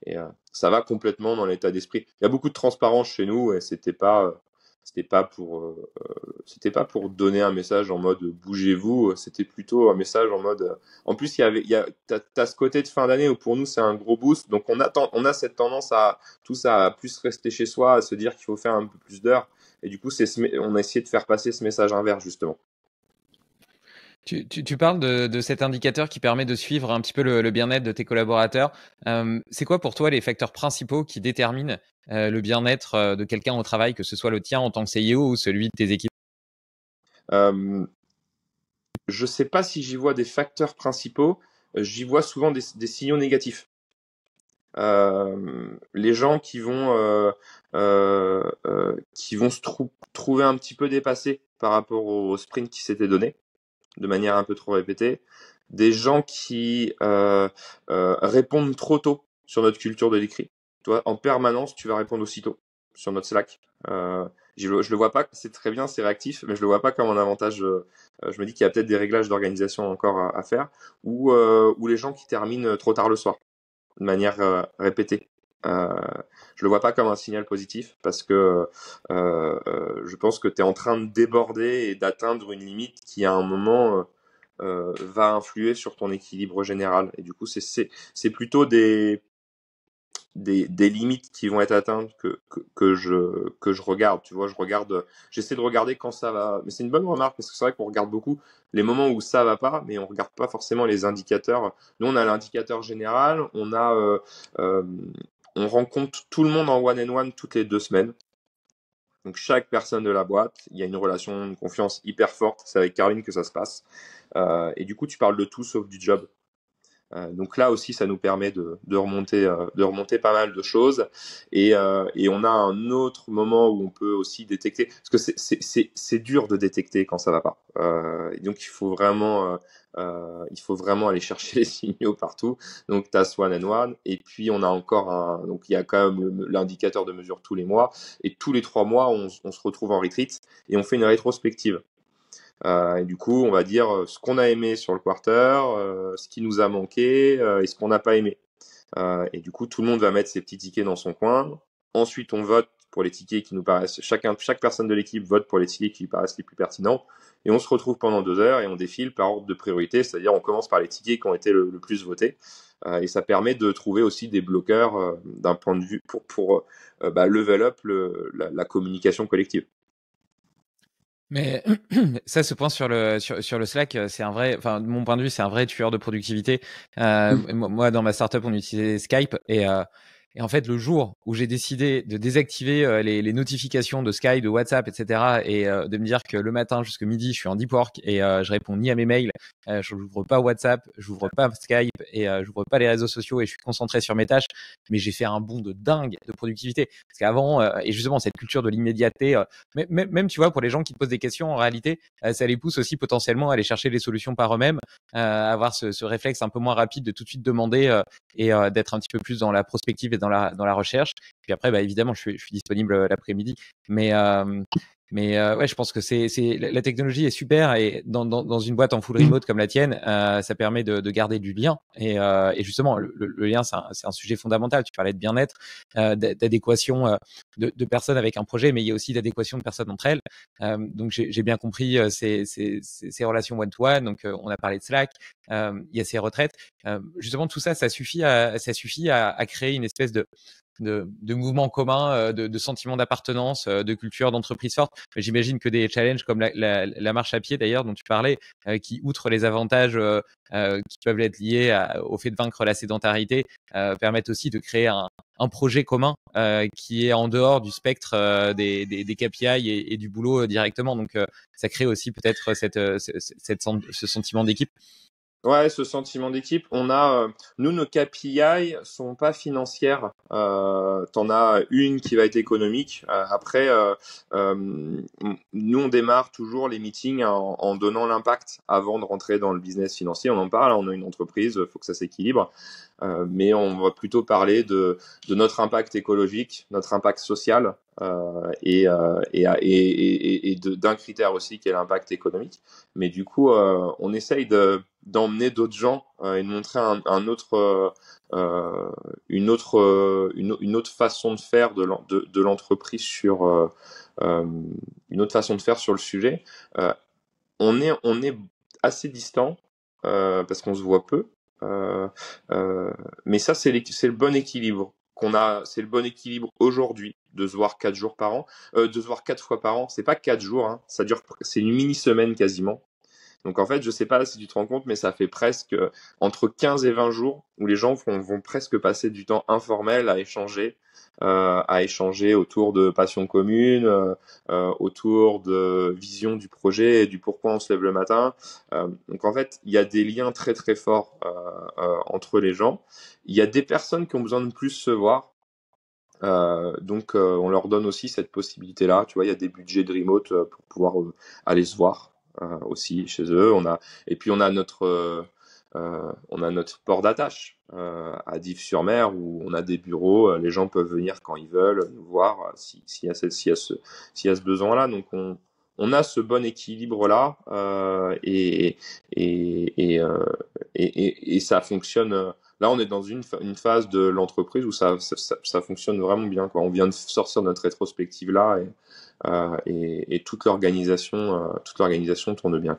Et ça va complètement dans l'état d'esprit. Il y a beaucoup de transparence chez nous et c'était pas c'était pas pour, euh, euh, c'était pas pour donner un message en mode euh, bougez-vous. C'était plutôt un message en mode. en plus, il y avait, il y a, t'as, ce côté de fin d'année où pour nous c'est un gros boost. Donc on attend, on a cette tendance à tout ça à plus rester chez soi, à se dire qu'il faut faire un peu plus d'heures. Et du coup, c'est on a essayé de faire passer ce message inverse justement. Tu, parles de, cet indicateur qui permet de suivre un petit peu le, bien-être de tes collaborateurs. Euh, c'est quoi pour toi les facteurs principaux qui déterminent euh, le bien-être euh, de quelqu'un au travail, que ce soit le tien en tant que CIO e ou celui de tes équipes Je ne sais pas si j'y vois des facteurs principaux, j'y vois souvent des, signaux négatifs. les gens qui vont, qui vont se trouver un petit peu dépassés par rapport au sprint qui s'était donné, de manière un peu trop répétée, des gens qui euh, euh, répondent trop tôt sur notre culture de l'écrit. Toi, en permanence, tu vas répondre aussitôt sur notre Slack. Euh, je, le, le vois pas, c'est très bien, c'est réactif, mais je le vois pas comme un avantage. je me dis qu'il y a peut-être des réglages d'organisation encore à, faire, ou, ou les gens qui terminent trop tard le soir, de manière répétée. Euh, je le vois pas comme un signal positif parce que euh, euh, je pense que tu es en train de déborder et d'atteindre une limite qui à un moment va influer sur ton équilibre général. Et du coup, c'est plutôt des, des, des, limites qui vont être atteintes que, que, que, je, que je regarde. Tu vois, je regarde, j'essaie de regarder quand ça va. Mais c'est une bonne remarque parce que c'est vrai qu'on regarde beaucoup les moments où ça va pas, mais on regarde pas forcément les indicateurs. Nous, on a l'indicateur général, on a on rencontre tout le monde en one and one toutes les deux semaines. Donc chaque personne de la boîte, il y a une relation, une confiance hyper forte. C'est avec Caroline que ça se passe. Euh, et du coup, tu parles de tout sauf du job. Euh, donc là aussi, ça nous permet de, de remonter, euh, de remonter pas mal de choses. Euh, et, on a un autre moment où on peut aussi détecter, parce que c'est dur de détecter quand ça va pas. donc il faut vraiment il faut vraiment aller [laughs] chercher les signaux partout. Donc, t'as as Swan and One. Et puis, on a encore un. Donc, il y a quand même l'indicateur de mesure tous les mois. Et tous les trois mois, on, on, se retrouve en retreat et on fait une rétrospective. Euh, et du coup, on va dire euh, ce qu'on a aimé sur le quarter, euh, ce qui nous a manqué euh, et ce qu'on n'a pas aimé. et du coup, tout le monde va mettre ses petits tickets dans son coin. Ensuite, on vote pour les tickets qui nous paraissent. Chacun, chaque personne de l'équipe vote pour les tickets qui lui paraissent les plus pertinents. Et on se retrouve pendant deux heures et on défile par ordre de priorité, c'est-à-dire on commence par les tickets qui ont été le, plus votés. et ça permet de trouver aussi des bloqueurs d'un point de vue pour, pour bah, level up le, la communication collective. Mais [clears throat] ça, ce point sur le sur, le Slack, euh, c'est un vrai, enfin de mon point de vue, c'est un vrai tueur de productivité. Euh, mmh. Moi, dans ma startup, on utilisait Skype et euh, et en fait, le jour où j'ai décidé de désactiver euh, les, notifications de Skype, de WhatsApp, etc., et euh, de me dire que le matin jusqu'à midi, je suis en deep work et euh, je réponds ni à mes mails, je n'ouvre pas WhatsApp, je n'ouvre pas Skype et je n'ouvre pas les réseaux sociaux et je suis concentré sur mes tâches, mais j'ai fait un bond de dingue de productivité. Parce qu'avant, et justement, cette culture de l'immédiateté, même, tu vois, pour les gens qui te posent des questions, en réalité, ça les pousse aussi potentiellement à aller chercher les solutions par eux-mêmes, avoir ce, ce, réflexe un peu moins rapide de tout de suite demander et d'être un petit peu plus dans la prospective et dans dans la, dans la recherche. Puis après, bah, évidemment, je suis, je suis disponible euh, l'après-midi. Mais, mais euh, ouais, je pense que c'est la technologie est super et dans, dans, dans, une boîte en full remote comme la tienne, euh, ça permet de, de, garder du lien. Et, euh, et justement, le, lien, c'est un, un, sujet fondamental. Tu parlais de bien-être, d'adéquation de, de, personnes avec un projet, mais il y a aussi d'adéquation de personnes entre elles. donc j'ai bien compris ces, ces, relations one-to-one. donc on a parlé de Slack, il y a ces retraites. justement, tout ça, ça suffit à, ça suffit à, à créer une espèce de, de, mouvements communs, euh, de, sentiments d'appartenance, euh, de culture, d'entreprise forte. J'imagine que des challenges comme la, marche à pied d'ailleurs dont tu parlais, euh, qui outre les avantages qui peuvent être liés au fait de vaincre la sédentarité, permettent aussi de créer un, projet commun qui est en dehors du spectre des, des, KPI et, du boulot directement. Donc, ça crée aussi peut-être ce sentiment d'équipe. Ouais, ce sentiment d'équipe. On a, euh, nous, nos KPI sont pas financières. Euh, T'en as une qui va être économique. Euh, après, euh, nous, on démarre toujours les meetings en, donnant l'impact avant de rentrer dans le business financier. On en parle. Hein. On a une entreprise, faut que ça s'équilibre. mais on va plutôt parler de notre impact écologique, notre impact social, euh, euh, et, et, et, d'un critère aussi qui est l'impact économique. Mais du coup, euh, on essaye d'emmener d'autres gens et de montrer un, autre, une, autre, une, autre façon de faire de, l'entreprise sur une autre façon de faire sur le sujet. on, est, on est assez distant parce qu'on se voit peu. mais ça, c'est le bon équilibre qu'on a, c'est le bon équilibre aujourd'hui de se voir quatre jours par an, euh, de se voir quatre fois par an. C'est pas quatre jours, hein. ça dure, c'est une mini semaine quasiment. Donc en fait, je ne sais pas si tu te rends compte, mais ça fait presque euh, entre 15 et 20 jours où les gens vont, presque passer du temps informel à échanger, euh, à échanger autour de passions communes, euh, autour de vision du projet et du pourquoi on se lève le matin. donc en fait, il y a des liens très très forts entre les gens. Il y a des personnes qui ont besoin de plus se voir. donc on leur donne aussi cette possibilité-là. Tu vois, il y a des budgets de remote pour pouvoir aller se voir euh, aussi chez eux. On a, et puis on a notre, euh, euh, on a notre port d'attache à Dives-sur-Mer où on a des bureaux. Les gens peuvent venir quand ils veulent nous voir s'il y a, si y a ce besoin-là. Donc on, on a ce bon équilibre là euh, euh, et, et, ça fonctionne. Euh, là, on est dans une, phase de l'entreprise où ça, fonctionne vraiment bien. On vient de sortir de notre rétrospective là et, et, toute l'organisation, toute l'organisation tourne bien.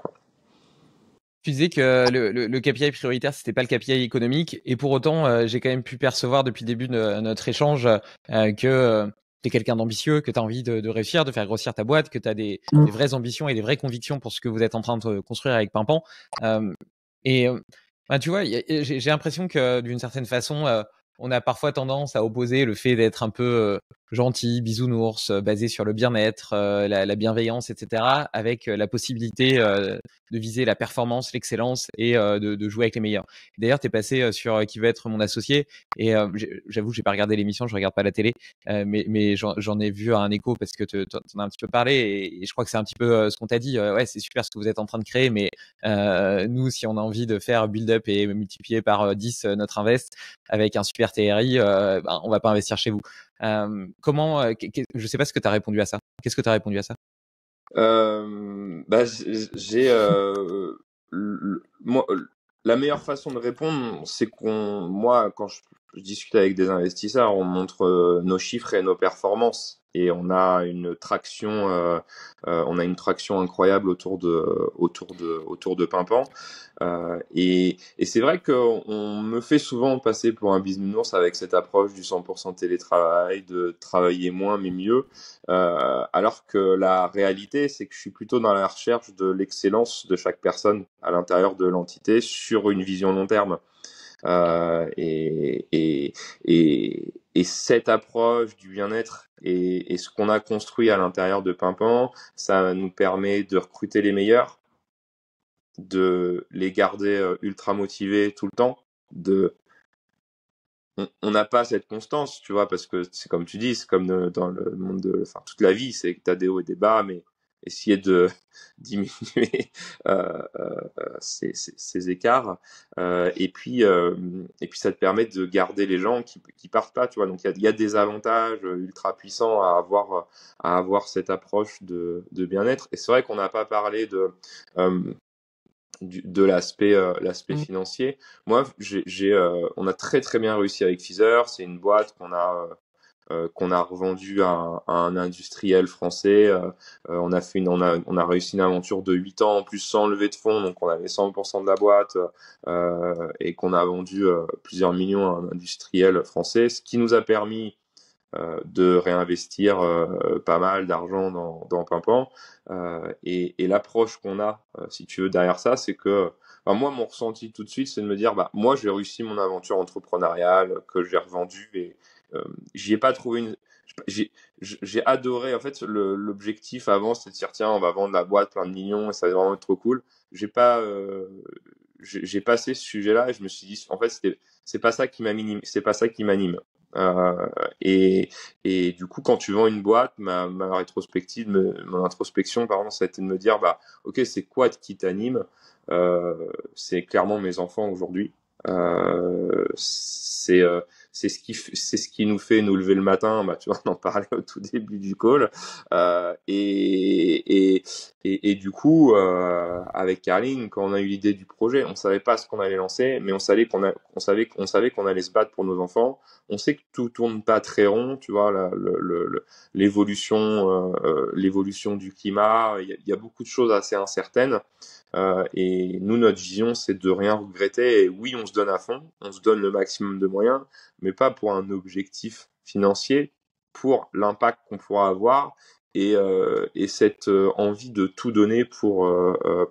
Tu disais que le, le, KPI prioritaire, c'était pas le KPI économique, et pour autant, j'ai quand même pu percevoir depuis le début de notre échange que tu quelqu'un d'ambitieux, que tu as envie de, réussir, de faire grossir ta boîte, que tu as mmh. des, vraies ambitions et des vraies convictions pour ce que vous êtes en train de euh, construire avec Pimpan. et bah, tu vois, j'ai l'impression que d'une certaine façon, on a parfois tendance à opposer le fait d'être un peu gentil, bisounours, euh, basé sur le bien-être, euh, la, bienveillance, etc., avec euh, la possibilité de viser la performance, l'excellence et de, jouer avec les meilleurs. D'ailleurs, tu es passé sur qui va être mon associé, et j'avoue, je n'ai pas regardé l'émission, je ne regarde pas la télé, mais, j'en ai vu un écho parce que tu en as un petit peu parlé, et, je crois que c'est un petit peu ce qu'on t'a dit. ouais, c'est super ce que vous êtes en train de créer, mais nous, si on a envie de faire build-up et multiplier par 10 notre invest avec un super TRI, on ben, ne on va pas investir chez vous comment, je sais pas ce que tu as répondu à ça. Qu'est-ce que tu as répondu à ça bah, J'ai. moi, la meilleure façon de répondre, c'est qu'on, moi, quand je, je, discute avec des investisseurs, on montre nos chiffres et nos performances et on a une traction, euh, euh, on a une traction incroyable autour de autour de autour de Pimpan. Euh, et, c'est vrai qu'on me fait souvent passer pour un bisounours avec cette approche du 100% télétravail, de travailler moins mais mieux, alors que la réalité c'est que je suis plutôt dans la recherche de l'excellence de chaque personne à l'intérieur de l'entité sur une vision long terme. et et cette approche du bien-être et, ce qu'on a construit à l'intérieur de Pimpan, ça nous permet de recruter les meilleurs, de les garder euh, ultra motivés tout le temps, de on n'a pas cette constance, tu vois, parce que c'est comme tu dis, c'est comme euh, dans le monde de, enfin, toute la vie, c'est que as des hauts et des bas, mais essayer de [laughs] diminuer euh, euh, euh, ces, ces, ces, écarts. Euh, et puis, et puis ça te permet de garder les gens qui, qui partent pas, tu vois. Donc il y a, y a, des avantages ultra puissants à avoir à avoir cette approche de, de bien-être. Et c'est vrai qu'on n'a pas parlé de de l'aspect l'aspect mmh. financier. Moi, j'ai on a très très bien réussi avec Fizer. C'est une boîte qu'on a euh, qu'on a revendu à, un industriel français. Euh, euh, on a fait on a, réussi une aventure de 8 ans en plus sans lever de fonds, donc on avait 100% de la boîte et qu'on a vendu plusieurs millions à un industriel français, ce qui nous a permis de réinvestir pas mal d'argent dans, dans Pimpant. et, l'approche qu'on a, si tu veux, derrière ça, c'est que moi, mon ressenti tout de suite, c'est de me dire, bah, moi, j'ai réussi mon aventure entrepreneuriale, que j'ai revendu et, euh, j'y ai pas trouvé J'ai adoré, en fait, l'objectif avant, c'était de dire tiens, on va vendre la boîte plein de millions et ça va vraiment être trop cool. J'ai pas. Euh, j'ai passé ce sujet-là et je me suis dit, en fait, c'est pas ça qui m'anime. C'est pas ça qui m'anime. et, et, du coup, quand tu vends une boîte, ma, rétrospective, mon introspection, exemple, ça a été de me dire, bah, ok, c'est quoi qui t'anime euh, C'est clairement mes enfants aujourd'hui. Euh, c'est euh, c'est ce qui c'est ce qui nous fait nous lever le matin bah tu vois on en parlait au tout début du call euh, et, et, et, du coup euh, avec Caroline quand on a eu l'idée du projet on savait pas ce qu'on allait lancer mais on savait qu'on on savait qu'on savait qu'on allait se battre pour nos enfants on sait que tout tourne pas très rond tu vois l'évolution euh, l'évolution du climat il y, a beaucoup de choses assez incertaines euh, et nous, notre vision, c'est de rien regretter. Et oui, on se donne à fond, on se donne le maximum de moyens, mais pas pour un objectif financier, pour l'impact qu'on pourra avoir et, euh, cette euh, envie de tout donner pour,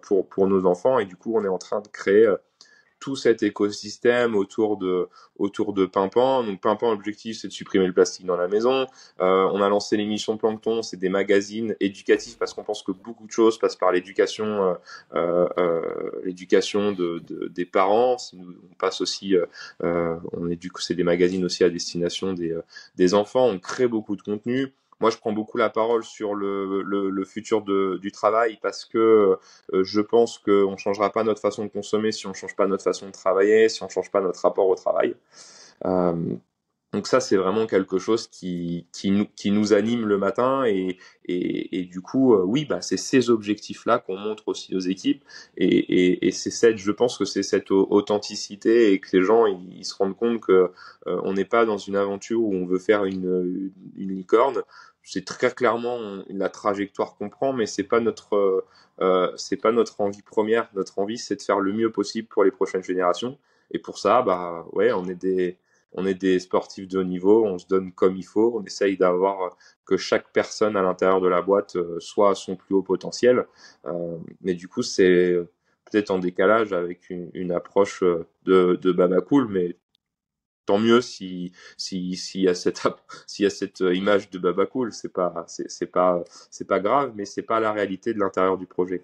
pour, pour nos enfants. Et du coup, on est en train de créer tout cet écosystème autour de autour de Pimpant. Donc Pimpant, l'objectif, c'est de supprimer le plastique dans la maison. Euh, on a lancé l'émission Plancton, c'est des magazines éducatifs parce qu'on pense que beaucoup de choses passent par l'éducation, euh, euh, l'éducation de, des parents. On passe aussi, on éduque, c'est des magazines aussi à destination des, des enfants. On crée beaucoup de contenu. Moi, je prends beaucoup la parole sur le, le, futur du travail parce que euh, je pense qu'on ne changera pas notre façon de consommer si on ne change pas notre façon de travailler, si on ne change pas notre rapport au travail. Euh, donc ça, c'est vraiment quelque chose qui, qui, nous, qui nous anime le matin. Et, et, du coup, euh, oui, bah, c'est ces objectifs-là qu'on montre aussi aux équipes. Et, c'est cette, je pense que c'est cette authenticité et que les gens, ils, se rendent compte qu'on euh, n'est pas dans une aventure où on veut faire une, une licorne. C'est très clairement la trajectoire qu'on prend, mais c'est pas notre euh, c'est pas notre envie première. Notre envie, c'est de faire le mieux possible pour les prochaines générations. Et pour ça, bah ouais, on est des on est des sportifs de haut niveau, on se donne comme il faut, on essaye d'avoir euh, que chaque personne à l'intérieur de la boîte euh, soit à son plus haut potentiel. Euh, mais du coup, c'est peut-être en décalage avec une, approche de, Baba Cool, mais tant mieux si si s'il y a cette [laughs] image de Cool, c'est pas pas c'est pas grave, mais c'est pas la réalité de l'intérieur du projet.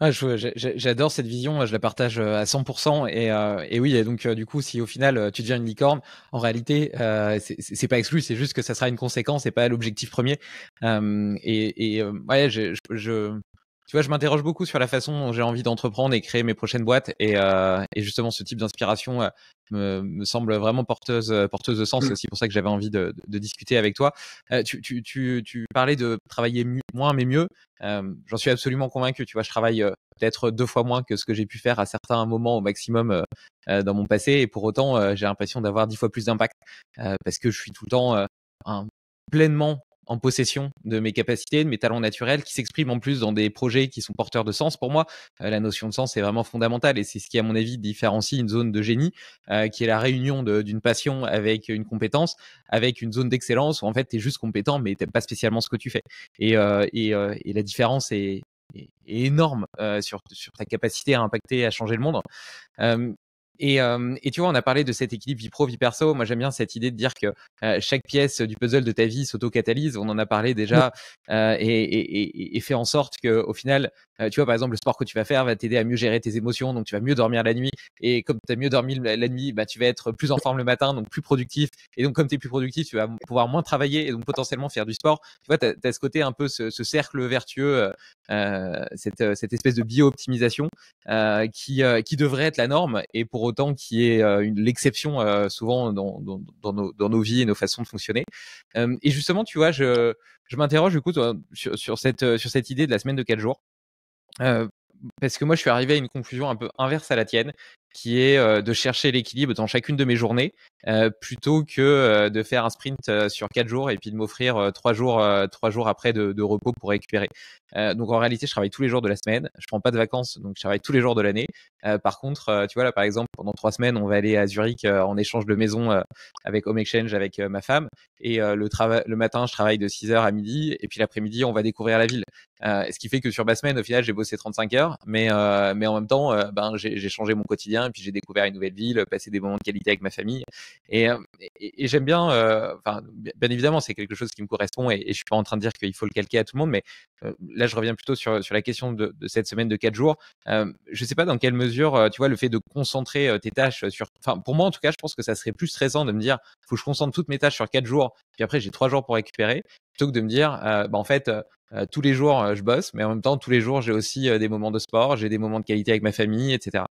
Ah, j'adore cette vision, je la partage euh, à 100%. Et, euh, et oui, et donc euh, du coup, si au final tu deviens une licorne, en réalité, euh, c'est pas exclu, c'est juste que ça sera une conséquence et pas l'objectif premier. et, et ouais, je, je tu vois, je m'interroge beaucoup sur la façon dont j'ai envie d'entreprendre et créer mes prochaines boîtes. Et, euh, et justement, ce type d'inspiration euh, me, me, semble vraiment porteuse, euh, porteuse de sens. Mmh. C'est aussi pour ça que j'avais envie de, de, discuter avec toi. Euh, tu, tu, tu, tu, parlais de travailler moins mais mieux. Euh, j'en suis absolument convaincu. Tu vois, je travaille peut-être deux fois moins que ce que j'ai pu faire à certains moments au maximum dans mon passé. Et pour autant, j'ai l'impression d'avoir dix fois plus d'impact parce que je suis tout le temps un, pleinement en possession de mes capacités, de mes talents naturels, qui s'expriment en plus dans des projets qui sont porteurs de sens. Pour moi, euh, la notion de sens est vraiment fondamentale et c'est ce qui, à mon avis, différencie une zone de génie, euh, qui est la réunion d'une passion avec une compétence, avec une zone d'excellence où en fait, tu es juste compétent, mais tu pas spécialement ce que tu fais. Et, euh, la différence est, énorme sur, sur ta capacité à impacter, à changer le monde. Et, tu vois, on a parlé de cet équilibre vie pro, vie perso. Moi, j'aime bien cette idée de dire que chaque pièce du puzzle de ta vie s'auto-catalyse. On en a parlé déjà et, et, et, fait en sorte qu'au final, euh, tu vois, par exemple, le sport que tu vas faire va t'aider à mieux gérer tes émotions, donc tu vas mieux dormir la nuit. Et comme tu as mieux dormi la, nuit, bah, tu vas être plus en forme le matin, donc plus productif. Et donc, comme tu es plus productif, tu vas pouvoir moins travailler et donc potentiellement faire du sport. Tu vois, tu as, ce côté un peu ce, cercle vertueux, euh, euh, cette, espèce de bio-optimisation qui, devrait être la norme et pour autant qui est l'exception souvent dans, nos, vies et nos façons de fonctionner. et justement, tu vois, je, m'interroge du coup sur, cette, sur cette idée de la semaine de 4 jours parce que moi, je suis arrivé à une conclusion un peu inverse à la tienne, qui est euh, de chercher l'équilibre dans chacune de mes journées, euh, plutôt que euh, de faire un sprint sur quatre jours et puis de m'offrir trois jours, trois jours après de, repos pour récupérer. donc en réalité, je travaille tous les jours de la semaine. Je prends pas de vacances, donc je travaille tous les jours de l'année. par contre, tu vois là, par exemple, pendant trois semaines, on va aller à Zurich en échange de maison avec Home Exchange avec ma femme. Et le, le matin, je travaille de 6 h à midi, et puis l'après-midi, on va découvrir la ville. ce qui fait que sur ma semaine, au final, j'ai bossé 35 heures, mais mais en même temps, ben j'ai changé mon quotidien puis j'ai découvert une nouvelle ville, passé des moments de qualité avec ma famille. Et, euh, j'aime bien, euh, enfin, bien évidemment, c'est quelque chose qui me correspond et, et, je suis pas en train de dire qu'il faut le calquer à tout le monde, mais euh, là, je reviens plutôt sur, la question de, cette semaine de 4 jours. Euh, je sais pas dans quelle mesure, tu vois, le fait de concentrer tes tâches sur, enfin, pour moi, en tout cas, je pense que ça serait plus stressant de me dire, faut que je concentre toutes mes tâches sur 4 jours, puis après, j'ai 3 jours pour récupérer, plutôt que de me dire, bah, en fait, tous les jours, je bosse, mais en même temps, tous les jours, j'ai aussi des moments de sport, j'ai des moments de qualité avec ma famille, etc.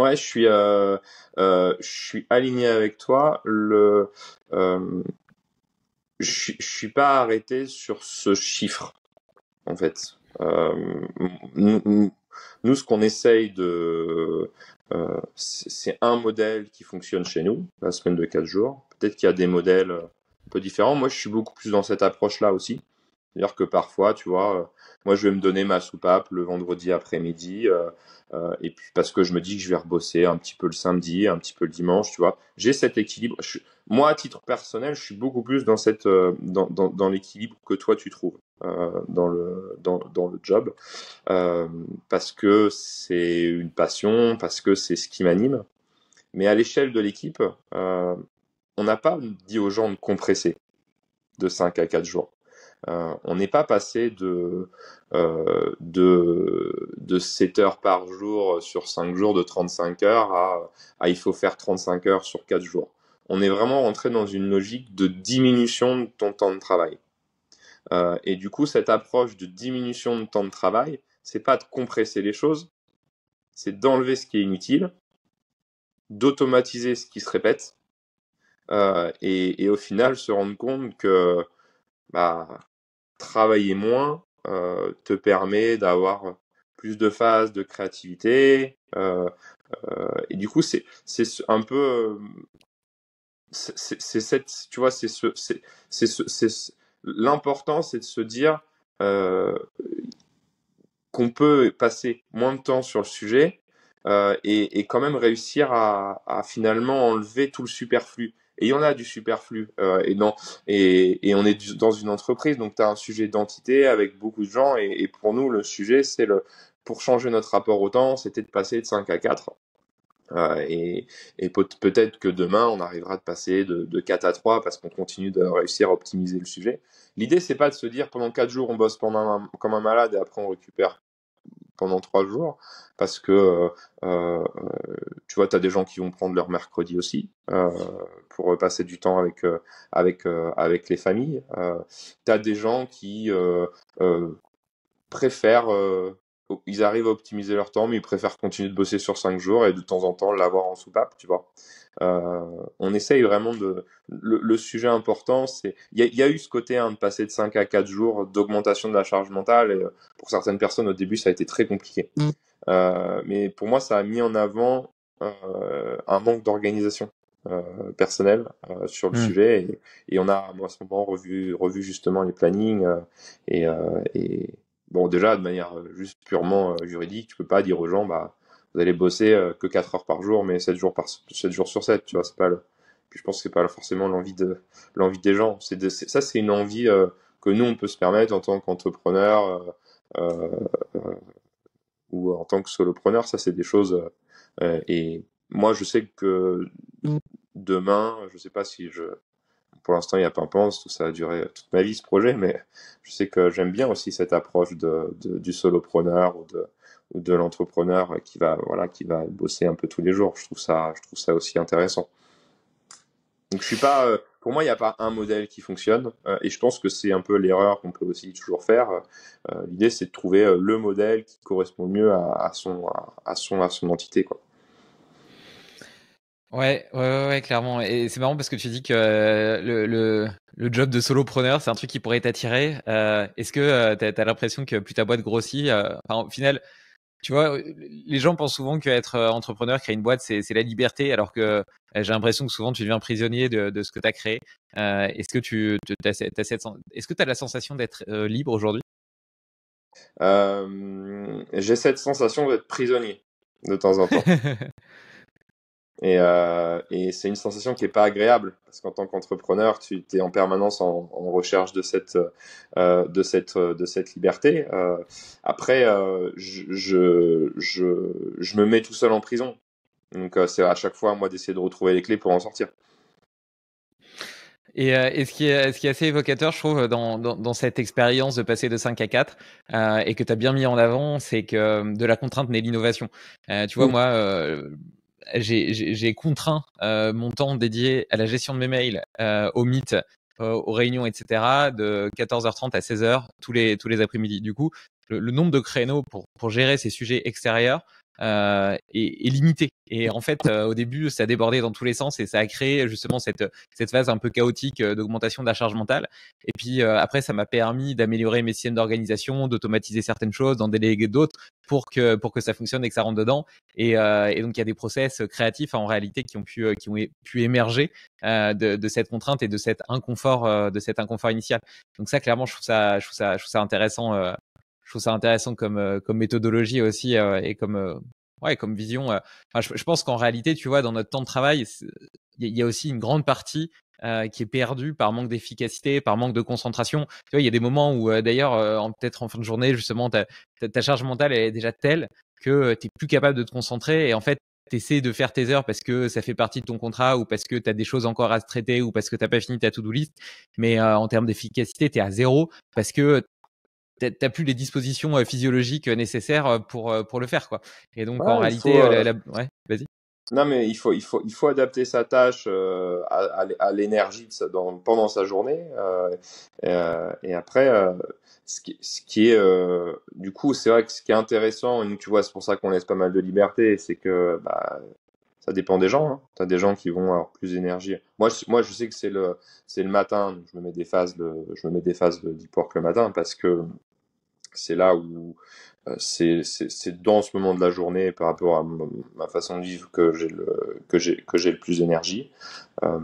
Ouais, je suis, euh, euh, je suis aligné avec toi. Le, euh, je, je suis pas arrêté sur ce chiffre, en fait. Nous, ce qu'on essaye de, c'est un modèle qui fonctionne chez nous, la semaine de 4 jours. Peut-être qu'il y a des modèles un peu différents. Moi, je suis beaucoup plus dans cette approche-là aussi. C'est-à-dire que parfois, tu vois, euh, moi je vais me donner ma soupape le vendredi après-midi, euh, euh, et puis parce que je me dis que je vais rebosser un petit peu le samedi, un petit peu le dimanche, tu vois. J'ai cet équilibre. moi, à titre personnel, je suis beaucoup plus dans cette dans, l'équilibre que toi tu trouves dans le dans, le job, parce que c'est une passion, parce que c'est ce qui m'anime. Mais à l'échelle de l'équipe, on n'a pas dit aux gens de compresser de 5 à 4 jours. Euh, on n'est pas passé de, euh, de, 7 heures par jour sur 5 jours, de 35 heures à, il faut faire 35 heures sur 4 jours. On est vraiment rentré dans une logique de diminution de ton temps de travail. Euh, et du coup, cette approche de diminution de temps de travail, c'est pas de compresser les choses, c'est d'enlever ce qui est inutile, d'automatiser ce qui se répète, et, et, au final se rendre compte que bah, travailler moins euh, te permet d'avoir plus de phases de créativité. Euh, euh, et du coup, c'est un peu... C'est cette... Tu vois, c'est ce... L'important, c'est de se dire qu'on peut passer moins de temps sur le sujet et, quand même réussir à, finalement enlever tout le superflu. Et il y en a du superflu. Euh, et, non, et, on est dans une entreprise, donc tu as un sujet d'entité avec beaucoup de gens. Et, pour nous, le sujet, c'est le pour changer notre rapport au temps, c'était de passer de 5 à 4. Euh, et, peut-être que demain, on arrivera de passer de, 4 à 3 parce qu'on continue de réussir à optimiser le sujet. L'idée, c'est pas de se dire pendant 4 jours, on bosse pendant comme un malade et après on récupère pendant trois jours parce que euh, euh, tu vois, tu as des gens qui vont prendre leur mercredi aussi euh, pour passer du temps avec, avec, avec les familles. tu as des gens qui préfèrent, ils arrivent à optimiser leur temps, mais ils préfèrent continuer de bosser sur cinq jours et de temps en temps l'avoir en soupape, tu vois. Euh, on essaye vraiment de. Le, sujet important, c'est. Il y, y, a eu ce côté hein, de passer de 5 à 4 jours d'augmentation de la charge mentale. Et euh, pour certaines personnes, au début, ça a été très compliqué. Mm. Euh, mais pour moi, ça a mis en avant un manque d'organisation. personnelle sur le mm. sujet et, on a moi, à ce moment revu revu justement les plannings et, et, bon déjà de manière juste purement juridique tu peux pas dire aux gens bah vous allez bosser euh, que 4 heures par jour, mais 7 jours, par, 7 jours sur 7, tu vois, c'est pas le, puis je pense que c'est pas forcément l'envie de, l'envie des gens. C'est ça, c'est une envie euh, que nous, on peut se permettre en tant qu'entrepreneur euh, euh, ou en tant que solopreneur. Ça, c'est des choses. et moi, je sais que demain, je sais pas si je, pour l'instant, il n'y a pas un pense, tout ça a duré toute ma vie ce projet, mais je sais que j'aime bien aussi cette approche de, de du solopreneur ou de, de l'entrepreneur qui va voilà qui va bosser un peu tous les jours. Je trouve ça je trouve ça aussi intéressant. Donc je suis pas euh, pour moi il n'y a pas un modèle qui fonctionne euh, et je pense que c'est un peu l'erreur qu'on peut aussi toujours faire. Euh, l'idée c'est de trouver le modèle qui correspond mieux à, son à, son à son entité quoi. Ouais, ouais, ouais, clairement. Et c'est marrant parce que tu dis que le, le, job de solopreneur, c'est un truc qui pourrait t'attirer. Est-ce que tu as, as l'impression que plus ta boîte grossit, enfin, au final, tu vois, les gens pensent souvent qu'être euh, entrepreneur, créer une boîte, c'est la liberté, alors que euh, j'ai l'impression que souvent tu deviens prisonnier de, ce que tu as créé. Euh, est-ce que tu as, Est-ce que as la sensation d'être libre aujourd'hui J'ai cette sensation d'être prisonnier de temps en temps. [laughs] Euh, et, c'est une sensation qui n'est pas agréable parce qu'en tant qu'entrepreneur, tu es en permanence en, recherche de cette, euh, de cette, de cette liberté. Euh, après, je, je, me mets tout seul en prison. Donc c'est à chaque fois à moi d'essayer de retrouver les clés pour en sortir. Et, ce, qui est, ce qui est assez évocateur, je trouve, dans, dans, cette expérience de passer de 5 à 4, et que tu as bien mis en avant, c'est que de la contrainte naît l'innovation. tu vois, mm. moi, j'ai contraint mon temps dédié à la gestion de mes mails, au mythe, aux réunions, etc., de 14h30 à 16h tous les, après-midi. Du coup, le, nombre de créneaux pour gérer ces sujets extérieurs, euh, et est, limité. Et en fait, euh, au début, ça débordait dans tous les sens et ça a créé justement cette, cette phase un peu chaotique euh, d'augmentation de la charge mentale. Et puis après, ça m'a permis d'améliorer mes systèmes d'organisation, d'automatiser certaines choses, d'en déléguer d'autres pour que, pour que ça fonctionne et que ça rentre dedans. Et, et donc, il y a des process créatifs hein, en réalité qui ont pu, qui ont pu émerger de, de, cette contrainte et de cet inconfort, de cet inconfort initial. Donc ça, clairement, je trouve ça, je trouve ça, je trouve ça intéressant je trouve ça intéressant comme, euh, comme méthodologie aussi euh, et comme, euh, ouais, comme vision. je, pense qu'en réalité, tu vois, dans notre temps de travail, il y, a aussi une grande partie qui est perdue par manque d'efficacité, par manque de concentration. Tu vois, il y a des moments où, d'ailleurs, euh, peut-être en fin de journée, justement, ta, ta, charge mentale est déjà telle que tu n'es plus capable de te concentrer et en fait, tu essaies de faire tes heures parce que ça fait partie de ton contrat ou parce que tu as des choses encore à traiter ou parce que tu n'as pas fini ta to-do list. Mais en termes d'efficacité, tu es à zéro parce que t'as plus les dispositions euh, physiologiques euh, nécessaires euh, pour pour le faire quoi. Et donc en réalité, ouais, vas-y. Non mais il faut il faut il faut adapter sa tâche à, l'énergie pendant sa journée et, après ce, qui, ce qui est du coup c'est vrai que ce qui est intéressant et tu vois c'est pour ça qu'on laisse pas mal de liberté c'est que bah, ça dépend des gens. Hein. Tu as des gens qui vont avoir plus d'énergie. Moi, je, moi, je sais que c'est le, c'est le matin. Je me mets des phases de, je me mets des phases de deep work le matin parce que c'est là où euh, c'est dans ce moment de la journée par rapport à ma façon de vivre que j'ai le que j'ai que j'ai le plus d'énergie. Euh,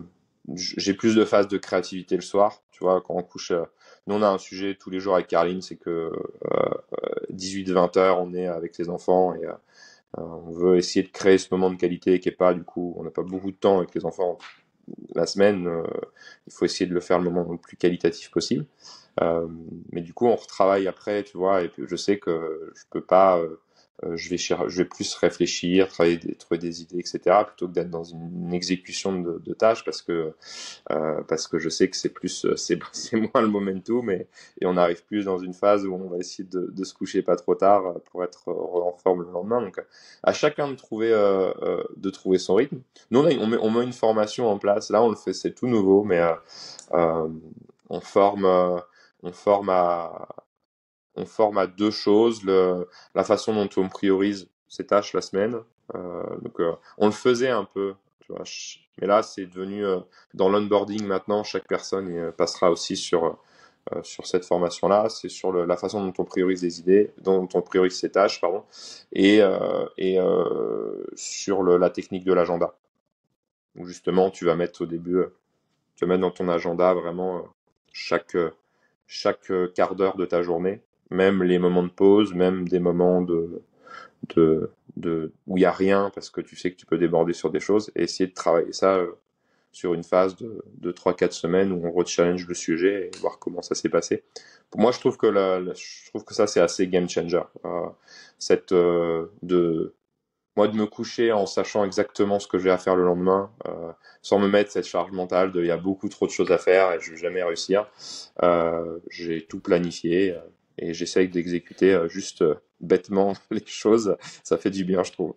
j'ai plus de phases de créativité le soir, tu vois, quand on couche. Euh, nous on a un sujet tous les jours avec Caroline, c'est que 18-20 heures, on est avec les enfants et on veut essayer de créer ce moment de qualité qui est pas du coup, on n'a pas beaucoup de temps avec les enfants la semaine. il faut essayer de le faire le moment le plus qualitatif possible. Euh, mais du coup, on retravaille après, tu vois, et puis, je sais que je peux pas, euh, euh, je, vais je vais plus réfléchir, travailler trouver des idées, etc., plutôt que d'être dans une, exécution de, tâches parce que, euh, parce que je sais que c'est plus, [laughs] c'est moins le momentum et, et on arrive plus dans une phase où on va essayer de, de se coucher pas trop tard pour être en forme le lendemain. Donc, à chacun de trouver, de trouver son rythme. Nous, on, on, met, on met une formation en place. Là, on le fait, c'est tout nouveau, mais on forme on forme à, on forme à deux choses le, la façon dont on priorise ses tâches la semaine. Euh, donc, euh, on le faisait un peu, mais là, c'est devenu euh, dans l'onboarding maintenant, chaque personne passera aussi sur sur cette formation-là. C'est sur la façon dont on priorise les idées, dont on priorise ses tâches, pardon, et et sur la technique de l'agenda. justement, tu vas mettre au début, tu vas mettre dans ton agenda vraiment chaque chaque euh, quart d'heure de ta journée, même les moments de pause, même des moments de, de, de où il n'y a rien parce que tu sais que tu peux déborder sur des choses et essayer de travailler ça euh, sur une phase de, de 3-4 semaines où on rechallenge le sujet et voir comment ça s'est passé. Pour moi, je trouve que, la, je trouve que ça, c'est assez game changer. Euh, cette, de, moi, de me coucher en sachant exactement ce que j'ai à faire le lendemain, euh, sans me mettre cette charge mentale de il y a beaucoup trop de choses à faire et je vais jamais réussir, euh, j'ai tout planifié euh, et j'essaye d'exécuter juste bêtement [laughs] les choses. Ça fait du bien, je trouve.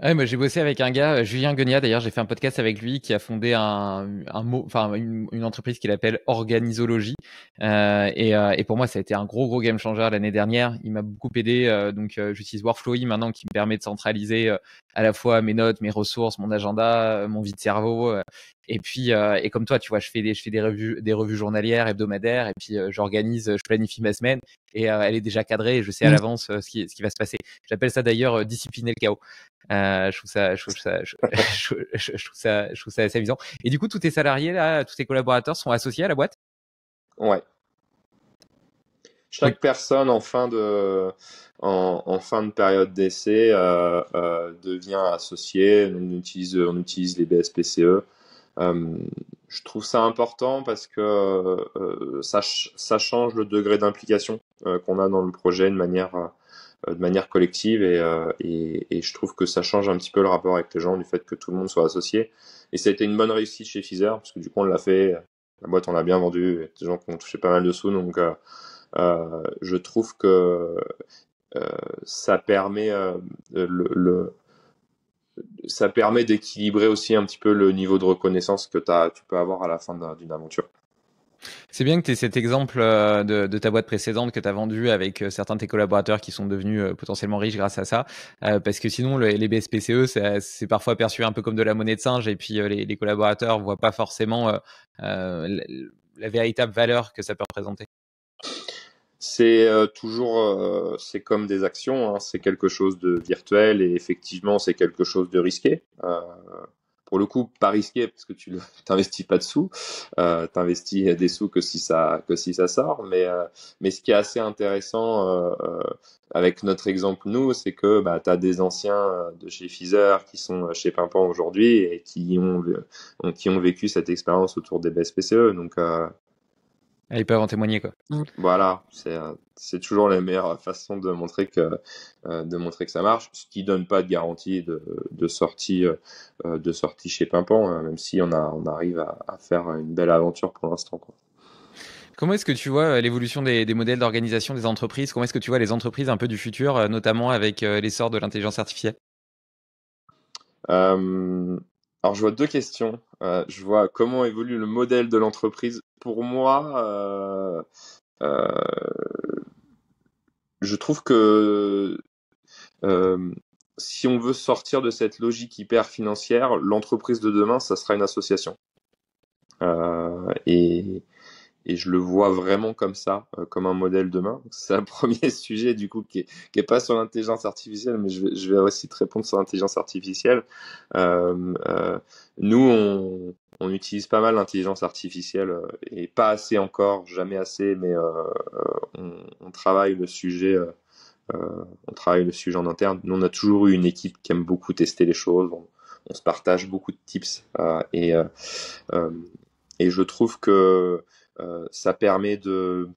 Ah ouais, j'ai bossé avec un gars, euh, Julien Gonia d'ailleurs, j'ai fait un podcast avec lui qui a fondé un, une, entreprise qu'il appelle Organisologie. Euh, euh, et, pour moi, ça a été un gros gros game changer l'année dernière. Il m'a beaucoup aidé, donc j'utilise Workflowy maintenant qui me permet de centraliser à la fois mes notes, mes ressources, mon agenda, mon vide cerveau. Et puis, euh, et comme toi, tu vois, je fais des, revues, des revues journalières, hebdomadaires, et puis euh, j'organise, je planifie ma semaine, et euh, elle est déjà cadrée, et je sais à mm. l'avance ce, qui, va se passer. J'appelle ça d'ailleurs discipliner le chaos. je trouve ça, je trouve ça, [laughs] [laughs] je, trouve ça, je trouve ça assez amusant. Et du coup, tous tes salariés là, tous tes collaborateurs sont associés à la boîte. Ouais. Chaque personne en fin de, en, fin de période d'essai devient associé. On utilise, on utilise les BSPCE euh, je trouve ça important parce que euh, ça, change le degré d'implication euh, qu'on a dans le projet de manière de manière collective et, je trouve que ça change un petit peu le rapport avec les gens du fait que tout le monde soit associé et ça a été une bonne réussite chez Fizer parce que du coup on l'a fait la boîte on l'a bien vendue des gens qui ont touché pas mal de sous donc je trouve que ça permet le, ça permet d'équilibrer aussi un petit peu le niveau de reconnaissance que tu peux avoir à la fin d'une aventure. C'est bien que tu aies cet exemple euh, de, ta boîte précédente que tu as vendue avec euh, certains de tes collaborateurs qui sont devenus euh, potentiellement riches grâce à ça, parce que sinon les BSPCE, e, c'est parfois perçu un peu comme de la monnaie de singe et puis les, collaborateurs ne voient pas forcément la, la véritable valeur que ça peut représenter. C'est euh, toujours, euh, c'est comme des actions, hein. c'est quelque chose de virtuel et effectivement c'est quelque chose de risqué. Euh, pour le coup, pas risqué parce que tu [laughs] t'investis pas de sous, euh, tu investis des sous que si ça, que si ça sort. Mais, mais ce qui est assez intéressant avec notre exemple, nous, c'est que bah, tu as des anciens de chez Fizer qui sont chez Pimpant aujourd'hui et qui ont, qui ont vécu cette expérience autour des BSPCE. Donc, ils peuvent en témoigner quoi. Mm. Voilà, euh, c'est toujours la meilleure façon de montrer que euh, de montrer que ça marche, ce qui ne donne pas de garantie de, sortie euh, de sortie chez Pimpant, hein, même si on a on arrive à, faire une belle aventure pour l'instant Comment est-ce que tu vois l'évolution des, modèles d'organisation des entreprises Comment est-ce que tu vois les entreprises un peu du futur, notamment avec l'essor de l'intelligence artificielle alors, je vois deux questions. Euh, je vois comment évolue le modèle de l'entreprise. Pour moi, euh, euh, je trouve que si on veut sortir de cette logique hyper financière, l'entreprise de demain, ça sera une association. et et je le vois vraiment comme ça, euh, comme un modèle demain. [laughs] C'est un premier sujet du coup qui est, qui pas sur l'intelligence artificielle, mais je vais, je vais aussi te répondre sur l'intelligence artificielle. Euh, euh, nous, on, on, utilise pas mal l'intelligence artificielle euh, et pas assez encore, jamais assez, mais euh, on, on, travaille le sujet. on travaille le sujet en interne. Nous, on a toujours eu une équipe qui aime beaucoup tester les choses. On, on se partage beaucoup de tips et, et je trouve que euh, ça permet de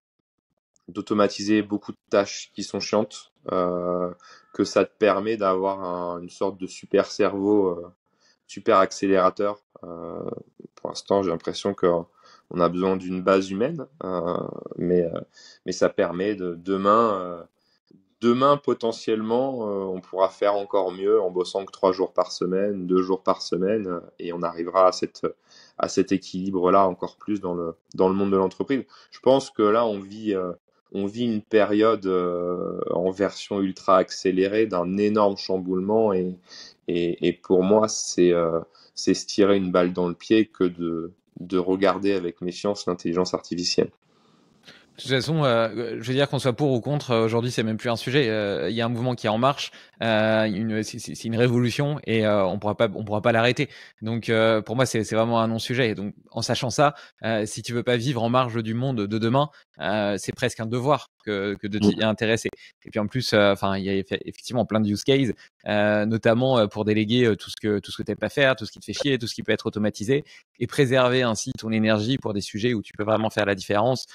d'automatiser beaucoup de tâches qui sont chiantes, euh, que ça te permet d'avoir une sorte de super cerveau, euh, super accélérateur. pour l'instant, j'ai l'impression que on a besoin d'une base humaine, mais, mais ça permet de demain, demain potentiellement, on pourra faire encore mieux en bossant que trois jours par semaine, deux jours par semaine, et on arrivera à cette, à cet équilibre-là encore plus dans le, dans le monde de l'entreprise. Je pense que là, on vit, euh, on vit une période euh, en version ultra accélérée d'un énorme chamboulement et, et, pour moi, c'est euh, se tirer une balle dans le pied que de, de regarder avec méfiance l'intelligence artificielle. De toute façon, euh, je veux dire qu'on soit pour ou contre, euh, aujourd'hui c'est même plus un sujet. Il euh, y a un mouvement qui est en marche, c'est une révolution et on pourra pas, on pourra pas l'arrêter. Donc pour moi c'est vraiment un non-sujet. Donc en sachant ça, si tu veux pas vivre en marge du monde de demain, c'est presque un devoir que, de mmh. t'y intéresser. Et puis en plus, euh, enfin, il y a effectivement plein de use cases, euh, notamment euh, pour déléguer tout ce que tout ce que pas faire, tout ce qui te fait chier, tout ce qui peut être automatisé, et préserver ainsi ton énergie pour des sujets où tu peux vraiment faire la différence,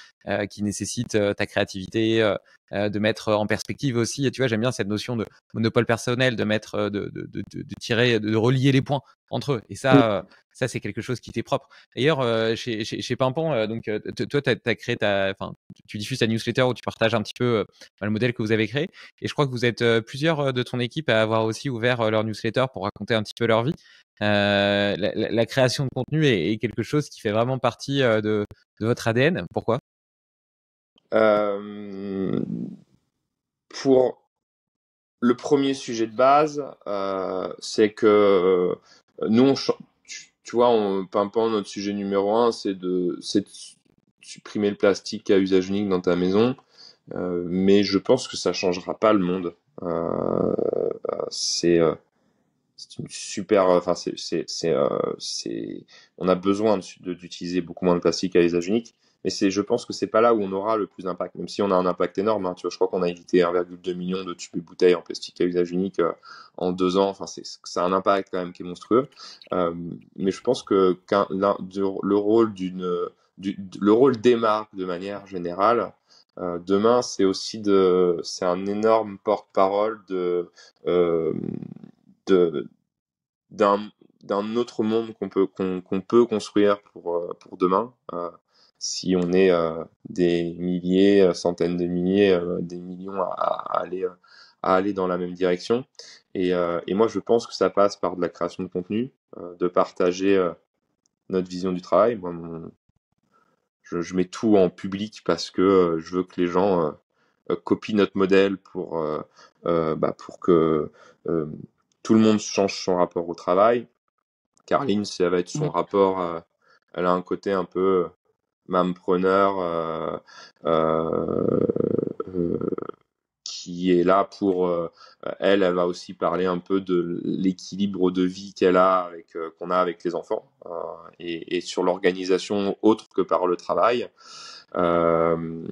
qui nécessite ta créativité, euh, de mettre en perspective aussi. Et tu vois, j'aime bien cette notion de monopole personnel, de mettre, euh, de, de, de, tirer, de relier les points entre eux. Et ça, euh, ça c'est quelque chose qui t'est propre. D'ailleurs, chez, chez, Pimpon, donc, toi, tu as, créé ta. Enfin, tu diffuses ta newsletter où tu partages un petit peu bah, le modèle que vous avez créé. Et je crois que vous êtes plusieurs de ton équipe à avoir aussi ouvert leur newsletter pour raconter un petit peu leur vie. La, création de contenu est, est, quelque chose qui fait vraiment partie de, de votre ADN. Pourquoi euh, pour le premier sujet de base, euh, c'est que euh, nous, tu, vois, on, pimpant notre sujet numéro un, c'est de, supprimer le plastique à usage unique dans ta maison. mais je pense que ça changera pas le monde. c'est une super enfin c'est c'est on a besoin d'utiliser beaucoup moins de plastique à usage unique mais c'est, je pense que c'est pas là où on aura le plus d'impact, même si on a un impact énorme. Hein. tu vois, je crois qu'on a évité 1,2 million de tubes et bouteilles en plastique à usage unique euh, en deux ans. Enfin, c'est, c'est un impact quand même qui est monstrueux. Euh, mais je pense que le rôle d'une, du, le rôle des marques de manière générale, euh, demain, c'est aussi de, c'est un énorme porte-parole de, euh, de, d'un, d'un autre monde qu'on peut qu'on, qu'on peut construire pour euh, pour demain. Euh, si on est euh, des milliers, euh, centaines de milliers, euh, des millions à, aller à aller dans la même direction. Et, moi, je pense que ça passe par de la création de contenu, de partager notre vision du travail. Moi, je, mets tout en public parce que je veux que les gens copient notre modèle pour, bah, pour que tout le monde change son rapport au travail. Carline, ça va être son rapport. elle a un côté un peu Mampreneur euh, euh, euh, qui est là pour elle, elle va aussi parler un peu de l'équilibre de vie qu'elle a avec qu'on a avec les enfants et, sur l'organisation autre que par le travail. on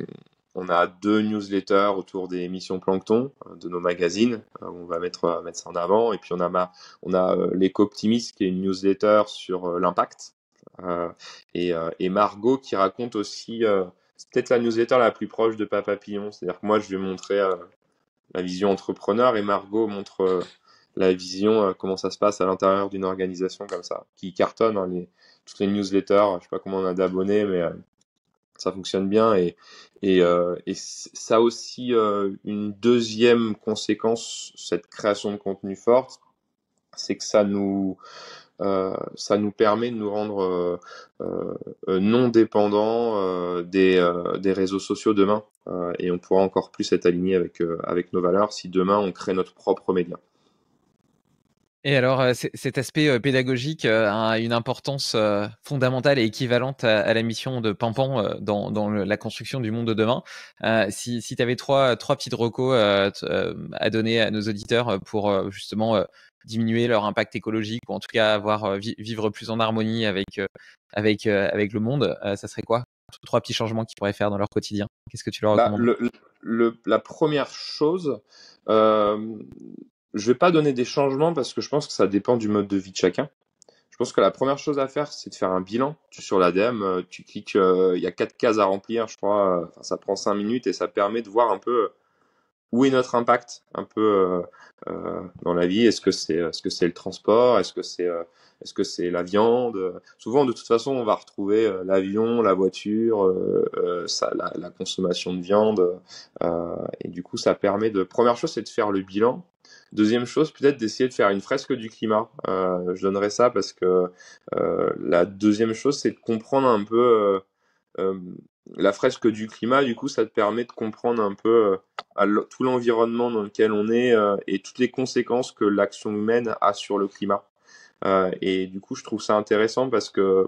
a deux newsletters autour des missions plancton de nos magazines. on va mettre mettre ça en avant et puis on a on a l'éco optimiste qui est une newsletter sur l'impact euh, et, euh, et, Margot qui raconte aussi, euh, c'est peut-être la newsletter la plus proche de Papapillon, c'est-à-dire que moi je vais montrer la vision entrepreneur et Margot montre la vision, comment ça se passe à l'intérieur d'une organisation comme ça, qui cartonne hein, les, toutes les newsletters, je sais pas comment on a d'abonnés, mais ça fonctionne bien et, et, ça aussi une deuxième conséquence cette création de contenu forte c'est que ça nous euh, ça nous permet de nous rendre euh, euh, non dépendants des, des, réseaux sociaux demain. et on pourra encore plus être aligné avec, nos valeurs si demain on crée notre propre média. Et alors, cet aspect pédagogique a une importance fondamentale et équivalente à la mission de Pampan dans, la construction du monde de demain. Si, tu avais trois, trois petites recos à donner à nos auditeurs pour justement diminuer leur impact écologique ou en tout cas avoir euh, vivre plus en harmonie avec euh, avec euh, avec le monde, ça serait quoi Trois petits changements qu'ils pourraient faire dans leur quotidien. Qu'est-ce que tu leur bah, recommandes La première chose, euh, je vais pas donner des changements parce que je pense que ça dépend du mode de vie de chacun. Je pense que la première chose à faire, c'est de faire un bilan. Tu, sur l'ADM, e tu cliques, il y a quatre cases à remplir, je crois. ça prend cinq minutes et ça permet de voir un peu où est notre impact un peu euh, euh, dans la vie Est-ce que c'est est-ce que c'est le transport Est-ce que c'est euh, est-ce que c'est la viande Souvent, de toute façon, on va retrouver euh, l'avion, la voiture, euh, ça, la, la, consommation de viande, euh, et du coup, ça permet de. Première chose, c'est de faire le bilan. Deuxième chose, peut-être d'essayer de faire une fresque du climat. je donnerai ça parce que la deuxième chose, c'est de comprendre un peu la fresque du climat, du coup, ça te permet de comprendre un peu euh, tout l'environnement dans lequel on est euh, et toutes les conséquences que l'action humaine a sur le climat. Euh, et du coup, je trouve ça intéressant parce que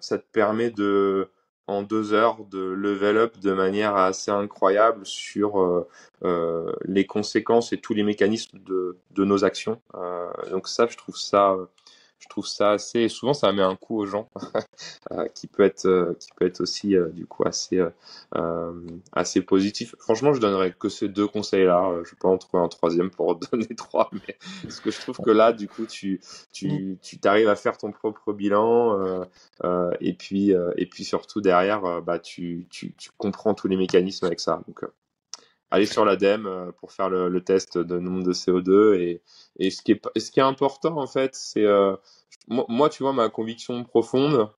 ça te permet de, en deux heures, de level up de manière assez incroyable sur les conséquences et tous les mécanismes de nos actions. donc ça, je trouve ça je trouve ça assez. Souvent, ça met un coup aux gens, [laughs] euh, qui peut être, euh, qui peut être aussi euh, du coup assez, assez positif. Franchement, je donnerais que ces deux conseils-là. Je peux en trouver un troisième pour [laughs] en donner trois, mais parce que je trouve que là, du coup, tu, tu, mm. tu t'arrives à faire ton propre bilan, et puis, et puis surtout derrière, bah, tu, tu, tu comprends tous les mécanismes avec ça. Donc aller sur l'ADEME euh, pour faire le, test de nombre de CO2. Et, et ce, qui est, ce qui est important, en fait, c'est. Euh, moi, tu vois, ma conviction profonde,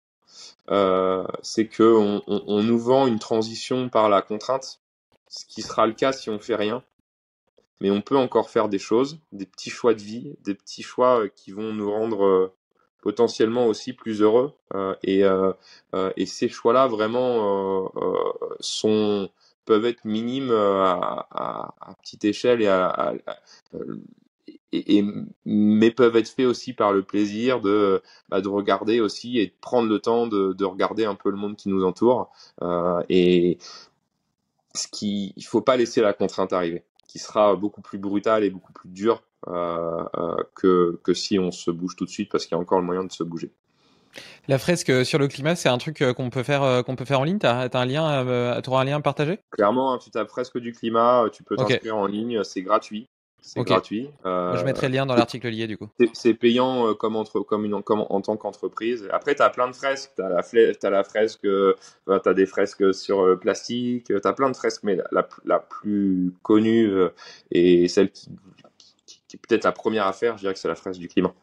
euh, c'est qu'on on, on, nous vend une transition par la contrainte, ce qui sera le cas si on fait rien. Mais on peut encore faire des choses, des petits choix de vie, des petits choix euh, qui vont nous rendre potentiellement aussi plus heureux. et, et ces choix-là, vraiment, sont peuvent être minimes euh, à, petite échelle et euh, et, mais peuvent être faits aussi par le plaisir de, bah, de regarder aussi et de prendre le temps de, de regarder un peu le monde qui nous entoure. Euh, et ce qui, il faut pas laisser la contrainte arriver, qui sera beaucoup plus brutale et beaucoup plus dure euh, que, que si on se bouge tout de suite, parce qu'il y a encore le moyen de se bouger. La fresque sur le climat, c'est un truc euh, qu'on peut faire, euh, qu'on peut faire en ligne. T'as, as un lien, euh, t'auras un lien partagé Clairement, hein, tu as fresque du climat, tu peux t'inscrire en ligne, c'est gratuit. C'est gratuit. je mettrai le lien dans l'article lié du coup. C'est payant comme, en tant qu'entreprise. Après, tu as plein de fresques. Tu as, la fresque, tu as des fresques sur plastique, tu as plein de fresques, mais la, plus connue et celle qui, est peut-être la première à faire, je dirais que c'est la fresque du climat.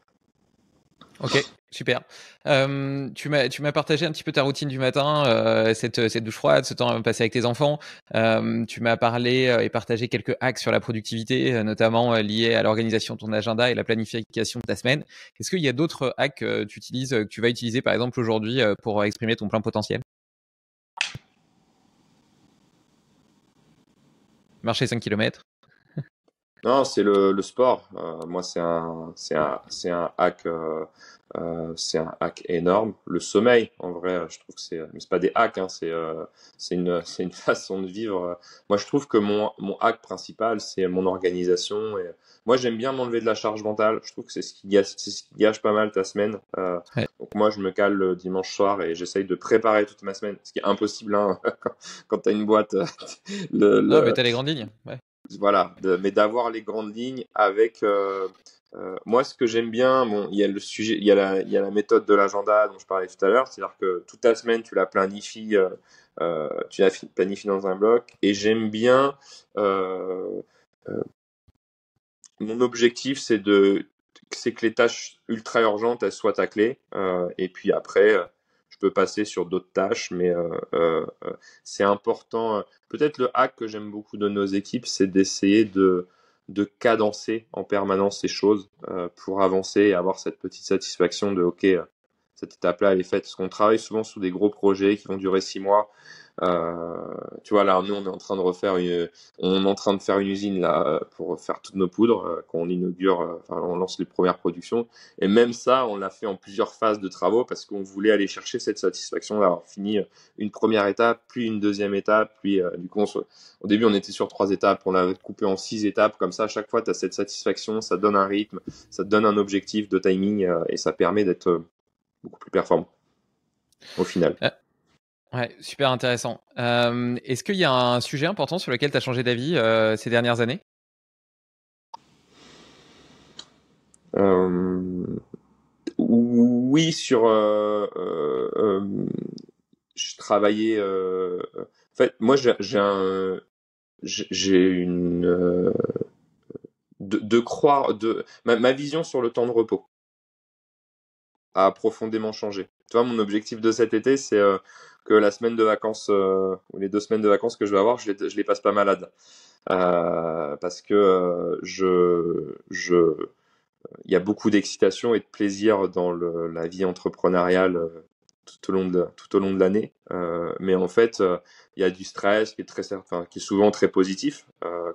Ok. Super. tu m'as partagé un petit peu ta routine du matin, euh, euh, cette, douche froide, ce temps passé avec tes enfants. tu m'as parlé euh, et partagé quelques hacks sur la productivité, notamment liés à l'organisation de ton agenda et la planification de ta semaine. Est-ce qu'il y a d'autres hacks que tu utilises, que tu vas utiliser par exemple aujourd'hui pour exprimer ton plein potentiel Marcher 5 km non, c'est le, le, sport. Euh, moi, c'est un, c'est un, c'est un hack, euh, euh, c'est un hack énorme. Le sommeil, en vrai, je trouve que c'est, mais c'est pas des hacks, hein, c'est, euh, c'est une, [laughs] c'est une façon de vivre. Moi, je trouve que mon, mon hack principal, c'est mon organisation. Et moi, j'aime bien m'enlever de la charge mentale. Je trouve que c'est ce qui gâche, ce qui gâche pas mal ta semaine. Donc moi, je me cale le dimanche soir et j'essaye de préparer toute ma semaine, ce qui est impossible hein, [laughs] quand, tu t'as une boîte. [laughs] le, Non, mais t'as les grandes lignes. Ouais. Voilà, mais d'avoir les grandes lignes avec. Euh, euh, moi, ce que j'aime bien, il y a le sujet, il y a la, méthode de l'agenda dont je parlais tout à l'heure, c'est-à-dire que toute la semaine, tu la planifies, euh, tu la planifies dans un bloc, et j'aime bien. mon objectif, c'est de, c'est que les tâches ultra urgentes, elles soient taclées, et puis après peux passer sur d'autres tâches, mais euh, euh, euh, c'est important. Peut-être le hack que j'aime beaucoup de nos équipes, c'est d'essayer de, cadencer en permanence ces choses pour avancer et avoir cette petite satisfaction de OK, cette étape-là, elle est faite. Parce qu'on travaille souvent sur des gros projets qui vont durer six mois. Euh, tu vois là, nous on est en train de refaire, une, on est en train de faire une usine là euh, pour faire toutes nos poudres euh, qu'on inaugure, enfin on lance les premières productions. Et même ça, on l'a fait en plusieurs phases de travaux parce qu'on voulait aller chercher cette satisfaction d'avoir fini une première étape, puis une deuxième étape, puis du coup au début on était sur trois étapes, on l'a coupé en six étapes comme ça. À chaque fois, tu as cette satisfaction, ça donne un rythme, ça donne un objectif de timing et ça permet d'être beaucoup plus performant au final. Ouais, super intéressant. Est-ce qu'il y a un sujet important sur lequel tu as changé d'avis ces dernières années Oui, sur. je travaillais. en fait, moi, j'ai un. J'ai une. De, croire. De, ma, ma vision sur le temps de repos a profondément changé. Tu vois, mon objectif de cet été, c'est que la semaine de vacances euh, ou les deux semaines de vacances que je vais avoir, je les, les passe pas malade euh, parce que euh, je je il y a beaucoup d'excitation et de plaisir dans la vie entrepreneuriale tout au long de tout au long de l'année mais en fait il y a du stress qui est très qui est souvent très positif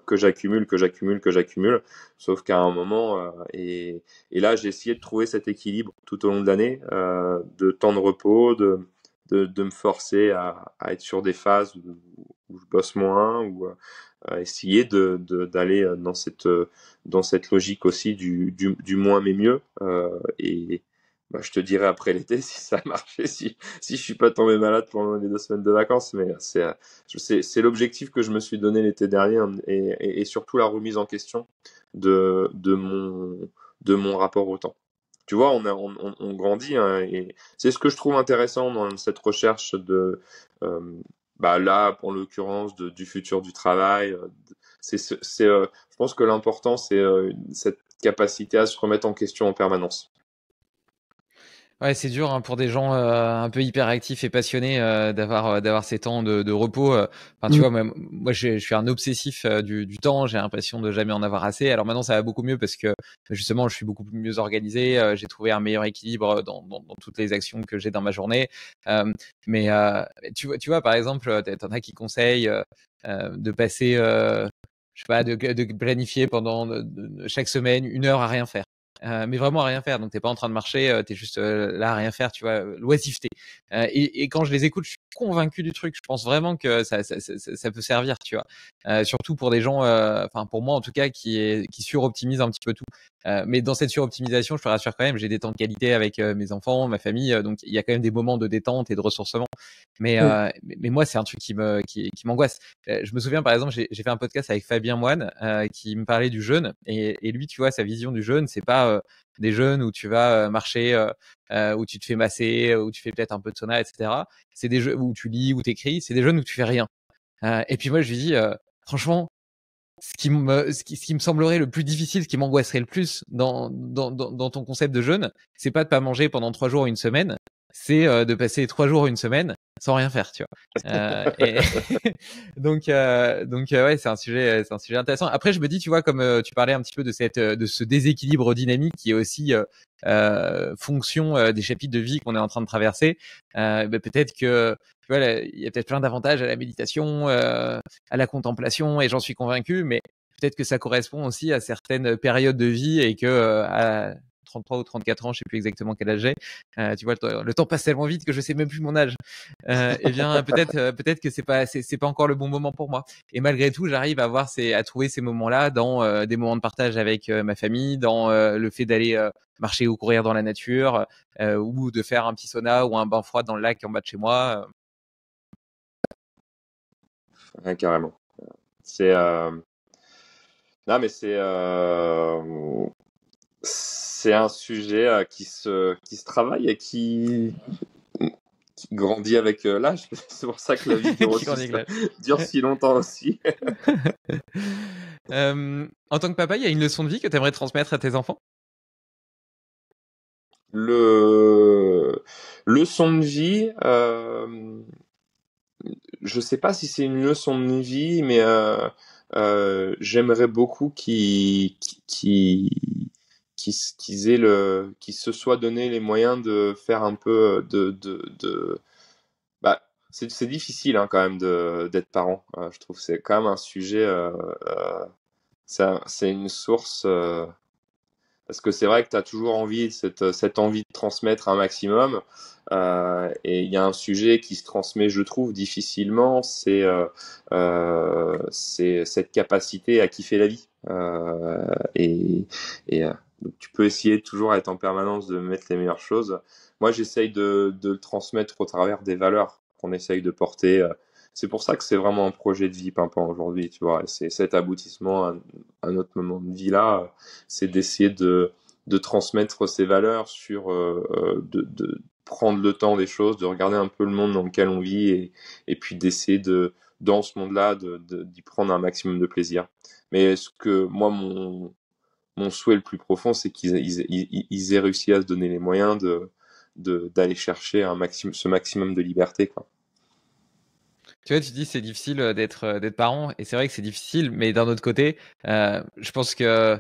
que j'accumule que j'accumule que j'accumule sauf qu'à un moment et, et là j'ai essayé de trouver cet équilibre tout au long de l'année de temps de repos de de, de me forcer à, à, être sur des phases où, je bosse moins ou euh, à essayer d'aller euh, dans cette euh, dans cette logique aussi du, du, du moins mais mieux et bah, je te dirai après l'été [laughs] si ça a marché si si je suis pas tombé malade pendant les deux semaines de vacances mais c'est c'est l'objectif que je me suis donné l'été dernier hein, et, et, et, surtout la remise en question de de mon de mon rapport au temps tu vois, on, on, grandit. Hein, et c'est ce que je trouve intéressant dans cette recherche de, euh, bah, là, en l'occurrence, du futur du travail. Euh, c'est, euh, je pense que l'important, c'est cette capacité à se remettre en question en permanence. Ouais, c'est dur hein, pour des gens euh, un peu hyperactifs et passionnés euh, d'avoir euh, d'avoir ces temps de, de repos. Enfin, tu mmh. vois, moi, je, suis un obsessif du, du, temps. J'ai l'impression de jamais en avoir assez. Alors maintenant, ça va beaucoup mieux parce que justement, je suis beaucoup mieux organisé. j'ai trouvé un meilleur équilibre dans, dans, dans toutes les actions que j'ai dans ma journée. mais tu vois, tu vois, par exemple, t'en as qui conseillent de passer, je sais pas, de, de planifier pendant chaque semaine une heure à rien faire. Euh, mais vraiment à rien faire. Donc t'es pas en train de marcher, euh, t'es juste euh, là à rien faire, tu vois, euh, l'oisiveté. Et, quand je les écoute, je suis convaincu du truc. Je pense vraiment que ça, ça, peut servir, tu vois. surtout pour des gens, enfin pour moi en tout cas, qui qui un petit peu tout. Euh, mais dans cette suroptimisation, je te rassure quand même, j'ai des temps de qualité avec euh, mes enfants, ma famille, euh, donc il y a quand même des moments de détente et de ressourcement. Mais, mais, moi, c'est un truc qui me qui, m'angoisse. je me souviens par exemple, j'ai fait un podcast avec Fabien Moine qui me parlait du jeûne, et, et, lui, tu vois, sa vision du jeûne, c'est pas des jeûnes où tu vas marcher, où tu te fais masser, où tu fais peut-être un peu de sauna, etc. C'est des jeux où tu lis, où écris, C'est des jeûnes où tu fais rien. et puis moi, je lui dis, franchement, ce qui me ce qui, me semblerait le plus difficile, ce qui m'angoisserait le plus dans, dans, dans ton concept de jeûne, c'est pas de pas manger pendant trois jours ou une semaine, c'est euh, de passer trois jours ou une semaine sans rien faire, tu vois. Euh, et... [laughs] donc euh, donc ouais, c'est un sujet c'est un sujet intéressant. Après, je me dis, tu vois, comme tu parlais un petit peu de cette de ce déséquilibre dynamique qui est aussi fonction des chapitres de vie qu'on est en train de traverser, ben, peut-être que il y a peut-être plein d'avantages à la méditation, euh, à la contemplation, et j'en suis convaincu, mais peut-être que ça correspond aussi à certaines périodes de vie et que euh, à 33 ou 34 ans, je sais plus exactement quel âge j'ai. Euh, tu vois, le, temps passe tellement vite que je sais même plus mon âge. Euh, eh bien, peut-être, peut-être que c'est pas, c'est pas encore le bon moment pour moi. Et malgré tout, j'arrive à voir ces, à trouver ces moments-là dans des moments de partage avec ma famille, dans le fait d'aller marcher ou courir dans la nature, ou de faire un petit sauna ou un bain froid dans le lac en bas de chez moi. Hein, carrément. C'est. Euh, non, mais c'est euh, c'est un sujet à euh, qui se qui se travaille et qui, grandit avec l'âge. [laughs] C'est pour ça que la [laughs] vie [laughs] dure si longtemps aussi. en tant que papa, il y a une leçon de vie que tu aimerais transmettre à tes enfants Le leçon de vie je sais pas si c'est une leçon de vie, mais euh, euh, j'aimerais beaucoup qu'ils aient le, qu'ils se soient donné les moyens de faire un peu euh, de, de, de... Bah, c'est difficile hein, quand même d'être parent. je trouve c'est quand même un sujet, c'est une source parce que c'est vrai que tu as toujours envie, cette, euh, cette, envie de transmettre un maximum. Euh, et il y a un sujet qui se transmet, je trouve, difficilement, c'est euh, euh cette capacité à kiffer la vie. Euh, et, et donc tu peux essayer toujours à être en permanence de mettre les meilleures choses. Moi, j'essaye de, de, le transmettre au travers des valeurs qu'on essaye de porter c'est pour ça que c'est vraiment un projet de vie Pimpant aujourd'hui, tu vois. C'est cet aboutissement à, notre moment de vie là, c'est d'essayer de, transmettre ces valeurs sur euh, euh, de, prendre le temps des choses, de regarder un peu le monde dans lequel on vit et, et puis d'essayer de dans ce monde-là d'y prendre un maximum de plaisir. Mais ce que moi mon mon souhait le plus profond, c'est qu'ils ils, aient réussi à se donner les moyens de d'aller chercher un maximum ce maximum de liberté quoi. Tu vois, tu dis c'est difficile euh, d'être euh, d'être parent et c'est vrai que c'est difficile, mais d'un autre côté, euh, je pense que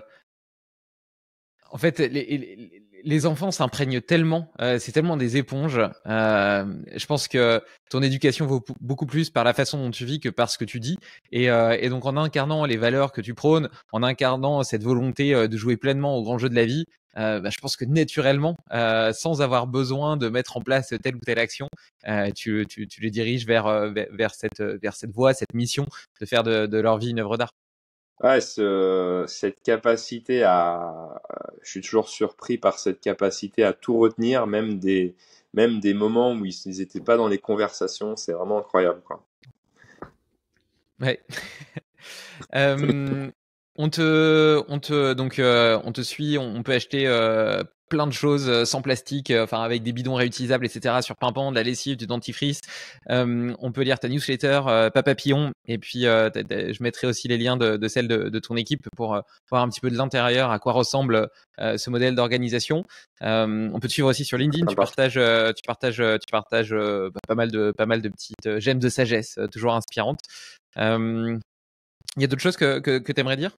en fait les, enfants s'imprègnent tellement, c'est tellement des éponges. je pense que ton éducation vaut beaucoup plus par la façon dont tu vis que par ce que tu dis. et donc en incarnant les valeurs que tu prônes, en incarnant cette volonté de jouer pleinement au grand jeu de la vie, euh, bah, je pense que naturellement, euh, sans avoir besoin de mettre en place telle ou telle action, euh, tu, tu, tu, les diriges vers, vers, cette, vers cette voie, cette mission de faire de, de leur vie une œuvre d'art. Ouais, cette capacité à, je suis toujours surpris par cette capacité à tout retenir, même des, même des moments où ils n'étaient pas dans les conversations, c'est vraiment incroyable, quoi. Ouais. [laughs] On te, on te, donc, euh, on te suit, on, peut acheter euh, plein de choses euh, sans plastique, enfin avec des bidons réutilisables, etc. Sur Pimpant, de la lessive, du dentifrice. on peut lire ta newsletter, Papapillon, et puis je mettrai aussi les liens de, celles celle de, ton équipe pour voir un petit peu de l'intérieur à quoi ressemble ce modèle d'organisation. on peut te suivre aussi sur LinkedIn. Tu partages, tu partages, tu partages pas mal de, pas mal de petites gemmes de sagesse, toujours inspirantes. Il y a d'autres choses que tu aimerais dire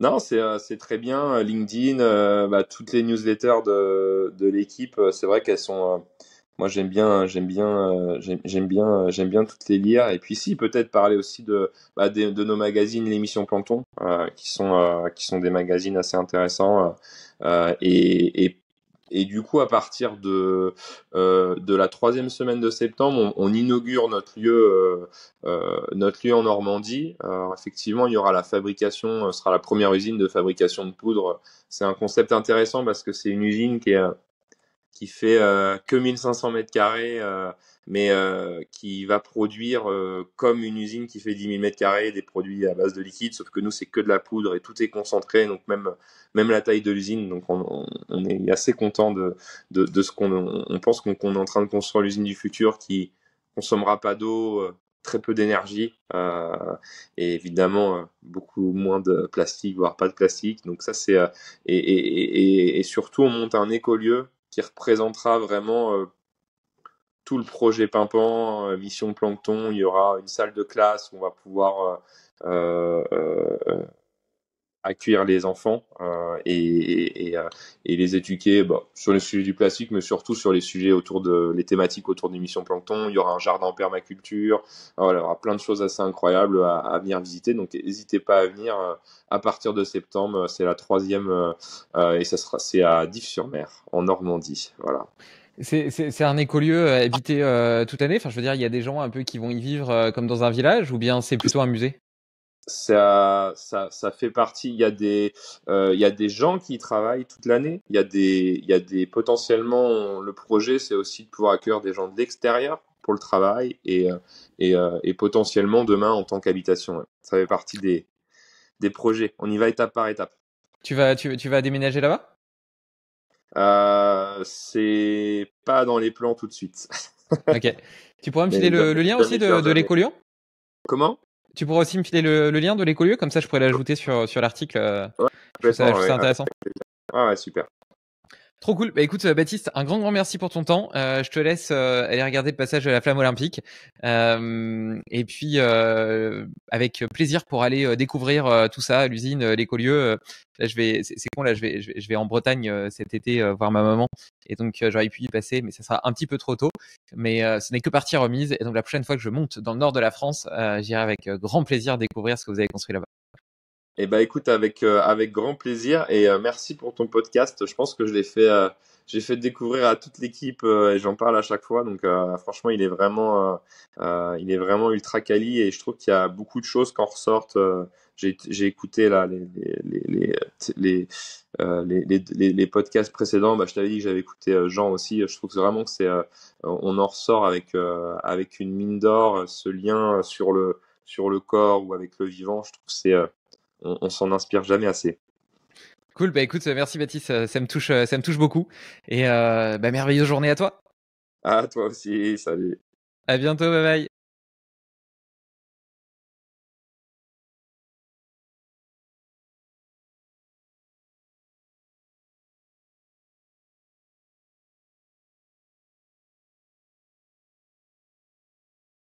non, euh, c'est très bien. Euh, LinkedIn, euh, bah, toutes les newsletters de, l'équipe, c'est vrai qu'elles sont. moi, j'aime bien, j'aime bien, j'aime bien, j'aime bien toutes les lire. Et puis, si peut-être parler aussi de, bah, de, nos magazines, l'émission Planton, qui sont qui sont des magazines assez intéressants. et et du coup, à partir de, euh, de la troisième semaine de septembre, on, inaugure notre lieu, euh, euh, notre lieu en Normandie. effectivement, il y aura la fabrication, ce sera la première usine de fabrication de poudre. C'est un concept intéressant parce que c'est une usine qui est qui fait euh, que 1500 mètres carrés, euh, mais euh, qui va produire comme une usine qui fait 10 000 mètres carrés des produits à base de liquide, sauf que nous c'est que de la poudre et tout est concentré, donc même même la taille de l'usine, donc on, est assez content de, de, ce qu'on on pense qu'on est en train de construire l'usine du futur qui consommera pas d'eau, très peu d'énergie et évidemment beaucoup moins de plastique, voire pas de plastique. Donc ça c'est et, et, et, et, surtout on monte un écolieu qui représentera vraiment euh, tout le projet Pimpan, euh, Mission Plancton. Il y aura une salle de classe où on va pouvoir euh, accueillir les enfants euh, euh, et, les éduquer bah, sur le sujet du plastique, mais surtout sur les sujets autour de les thématiques autour des missions plancton. Il y aura un jardin en permaculture. Ah, il y aura plein de choses assez incroyables à, à venir visiter. Donc, n'hésitez pas à venir euh, à partir de septembre. C'est la troisième et ça sera c'est à Dives-sur-Mer en Normandie. Voilà. C'est un écolieu habité toute l'année. Enfin, je veux dire, il y a des gens un peu qui vont y vivre comme dans un village, ou bien c'est plutôt un musée ça, ça, ça, fait partie. Il y, a des, euh, il y a des gens qui y travaillent toute l'année. Il, y a des, il y a des potentiellement. Le projet, c'est aussi de pouvoir accueillir des gens de l'extérieur pour le travail et, euh, et, euh, et potentiellement demain en tant qu'habitation. Ça fait partie des, des projets. On y va étape par étape. Tu vas, tu, vas déménager là-bas euh, C'est pas dans les plans tout de suite. ok. Tu pourrais me filer le, lien aussi de, de l'écolion Comment tu pourrais aussi me filer le, lien de l'écolieu, comme ça je pourrais l'ajouter sur, sur l'article. Euh. Ouais, je intéressant. Ah, super. Trop cool. Bah écoute, euh, Baptiste, un grand grand merci pour ton temps. Euh, je te laisse euh, aller regarder le passage de la flamme olympique. et puis avec plaisir pour aller découvrir tout ça, l'usine, l'écolieu. je vais, c'est con là, je vais, je vais en Bretagne cet été voir ma maman. Et donc j'aurais pu y passer, mais ça sera un petit peu trop tôt. Mais ce n'est que partie remise. Et donc la prochaine fois que je monte dans le nord de la France, j'irai avec grand plaisir découvrir ce que vous avez construit là-bas. Et eh ben écoute, avec, euh, avec grand plaisir et euh, merci pour ton podcast. Je pense que je l'ai fait, euh, j'ai fait découvrir à toute l'équipe et j'en parle à chaque fois. Donc franchement, il est vraiment, il est vraiment ultra quali et je trouve qu'il y a beaucoup de choses qu'en en ressortent. j'ai écouté là les les les, les, les, les podcasts précédents. Bah, je t'avais dit que j'avais écouté Jean aussi. Je trouve que vraiment que c'est, on en ressort avec avec une mine d'or. Ce lien sur le sur le corps ou avec le vivant, je trouve c'est on, s'en inspire jamais assez. Cool, bah écoute, merci Baptiste, ça me touche, euh, ça me touche beaucoup. Et euh, bah, merveilleuse journée à toi. À toi aussi, salut. À bientôt, bye bye.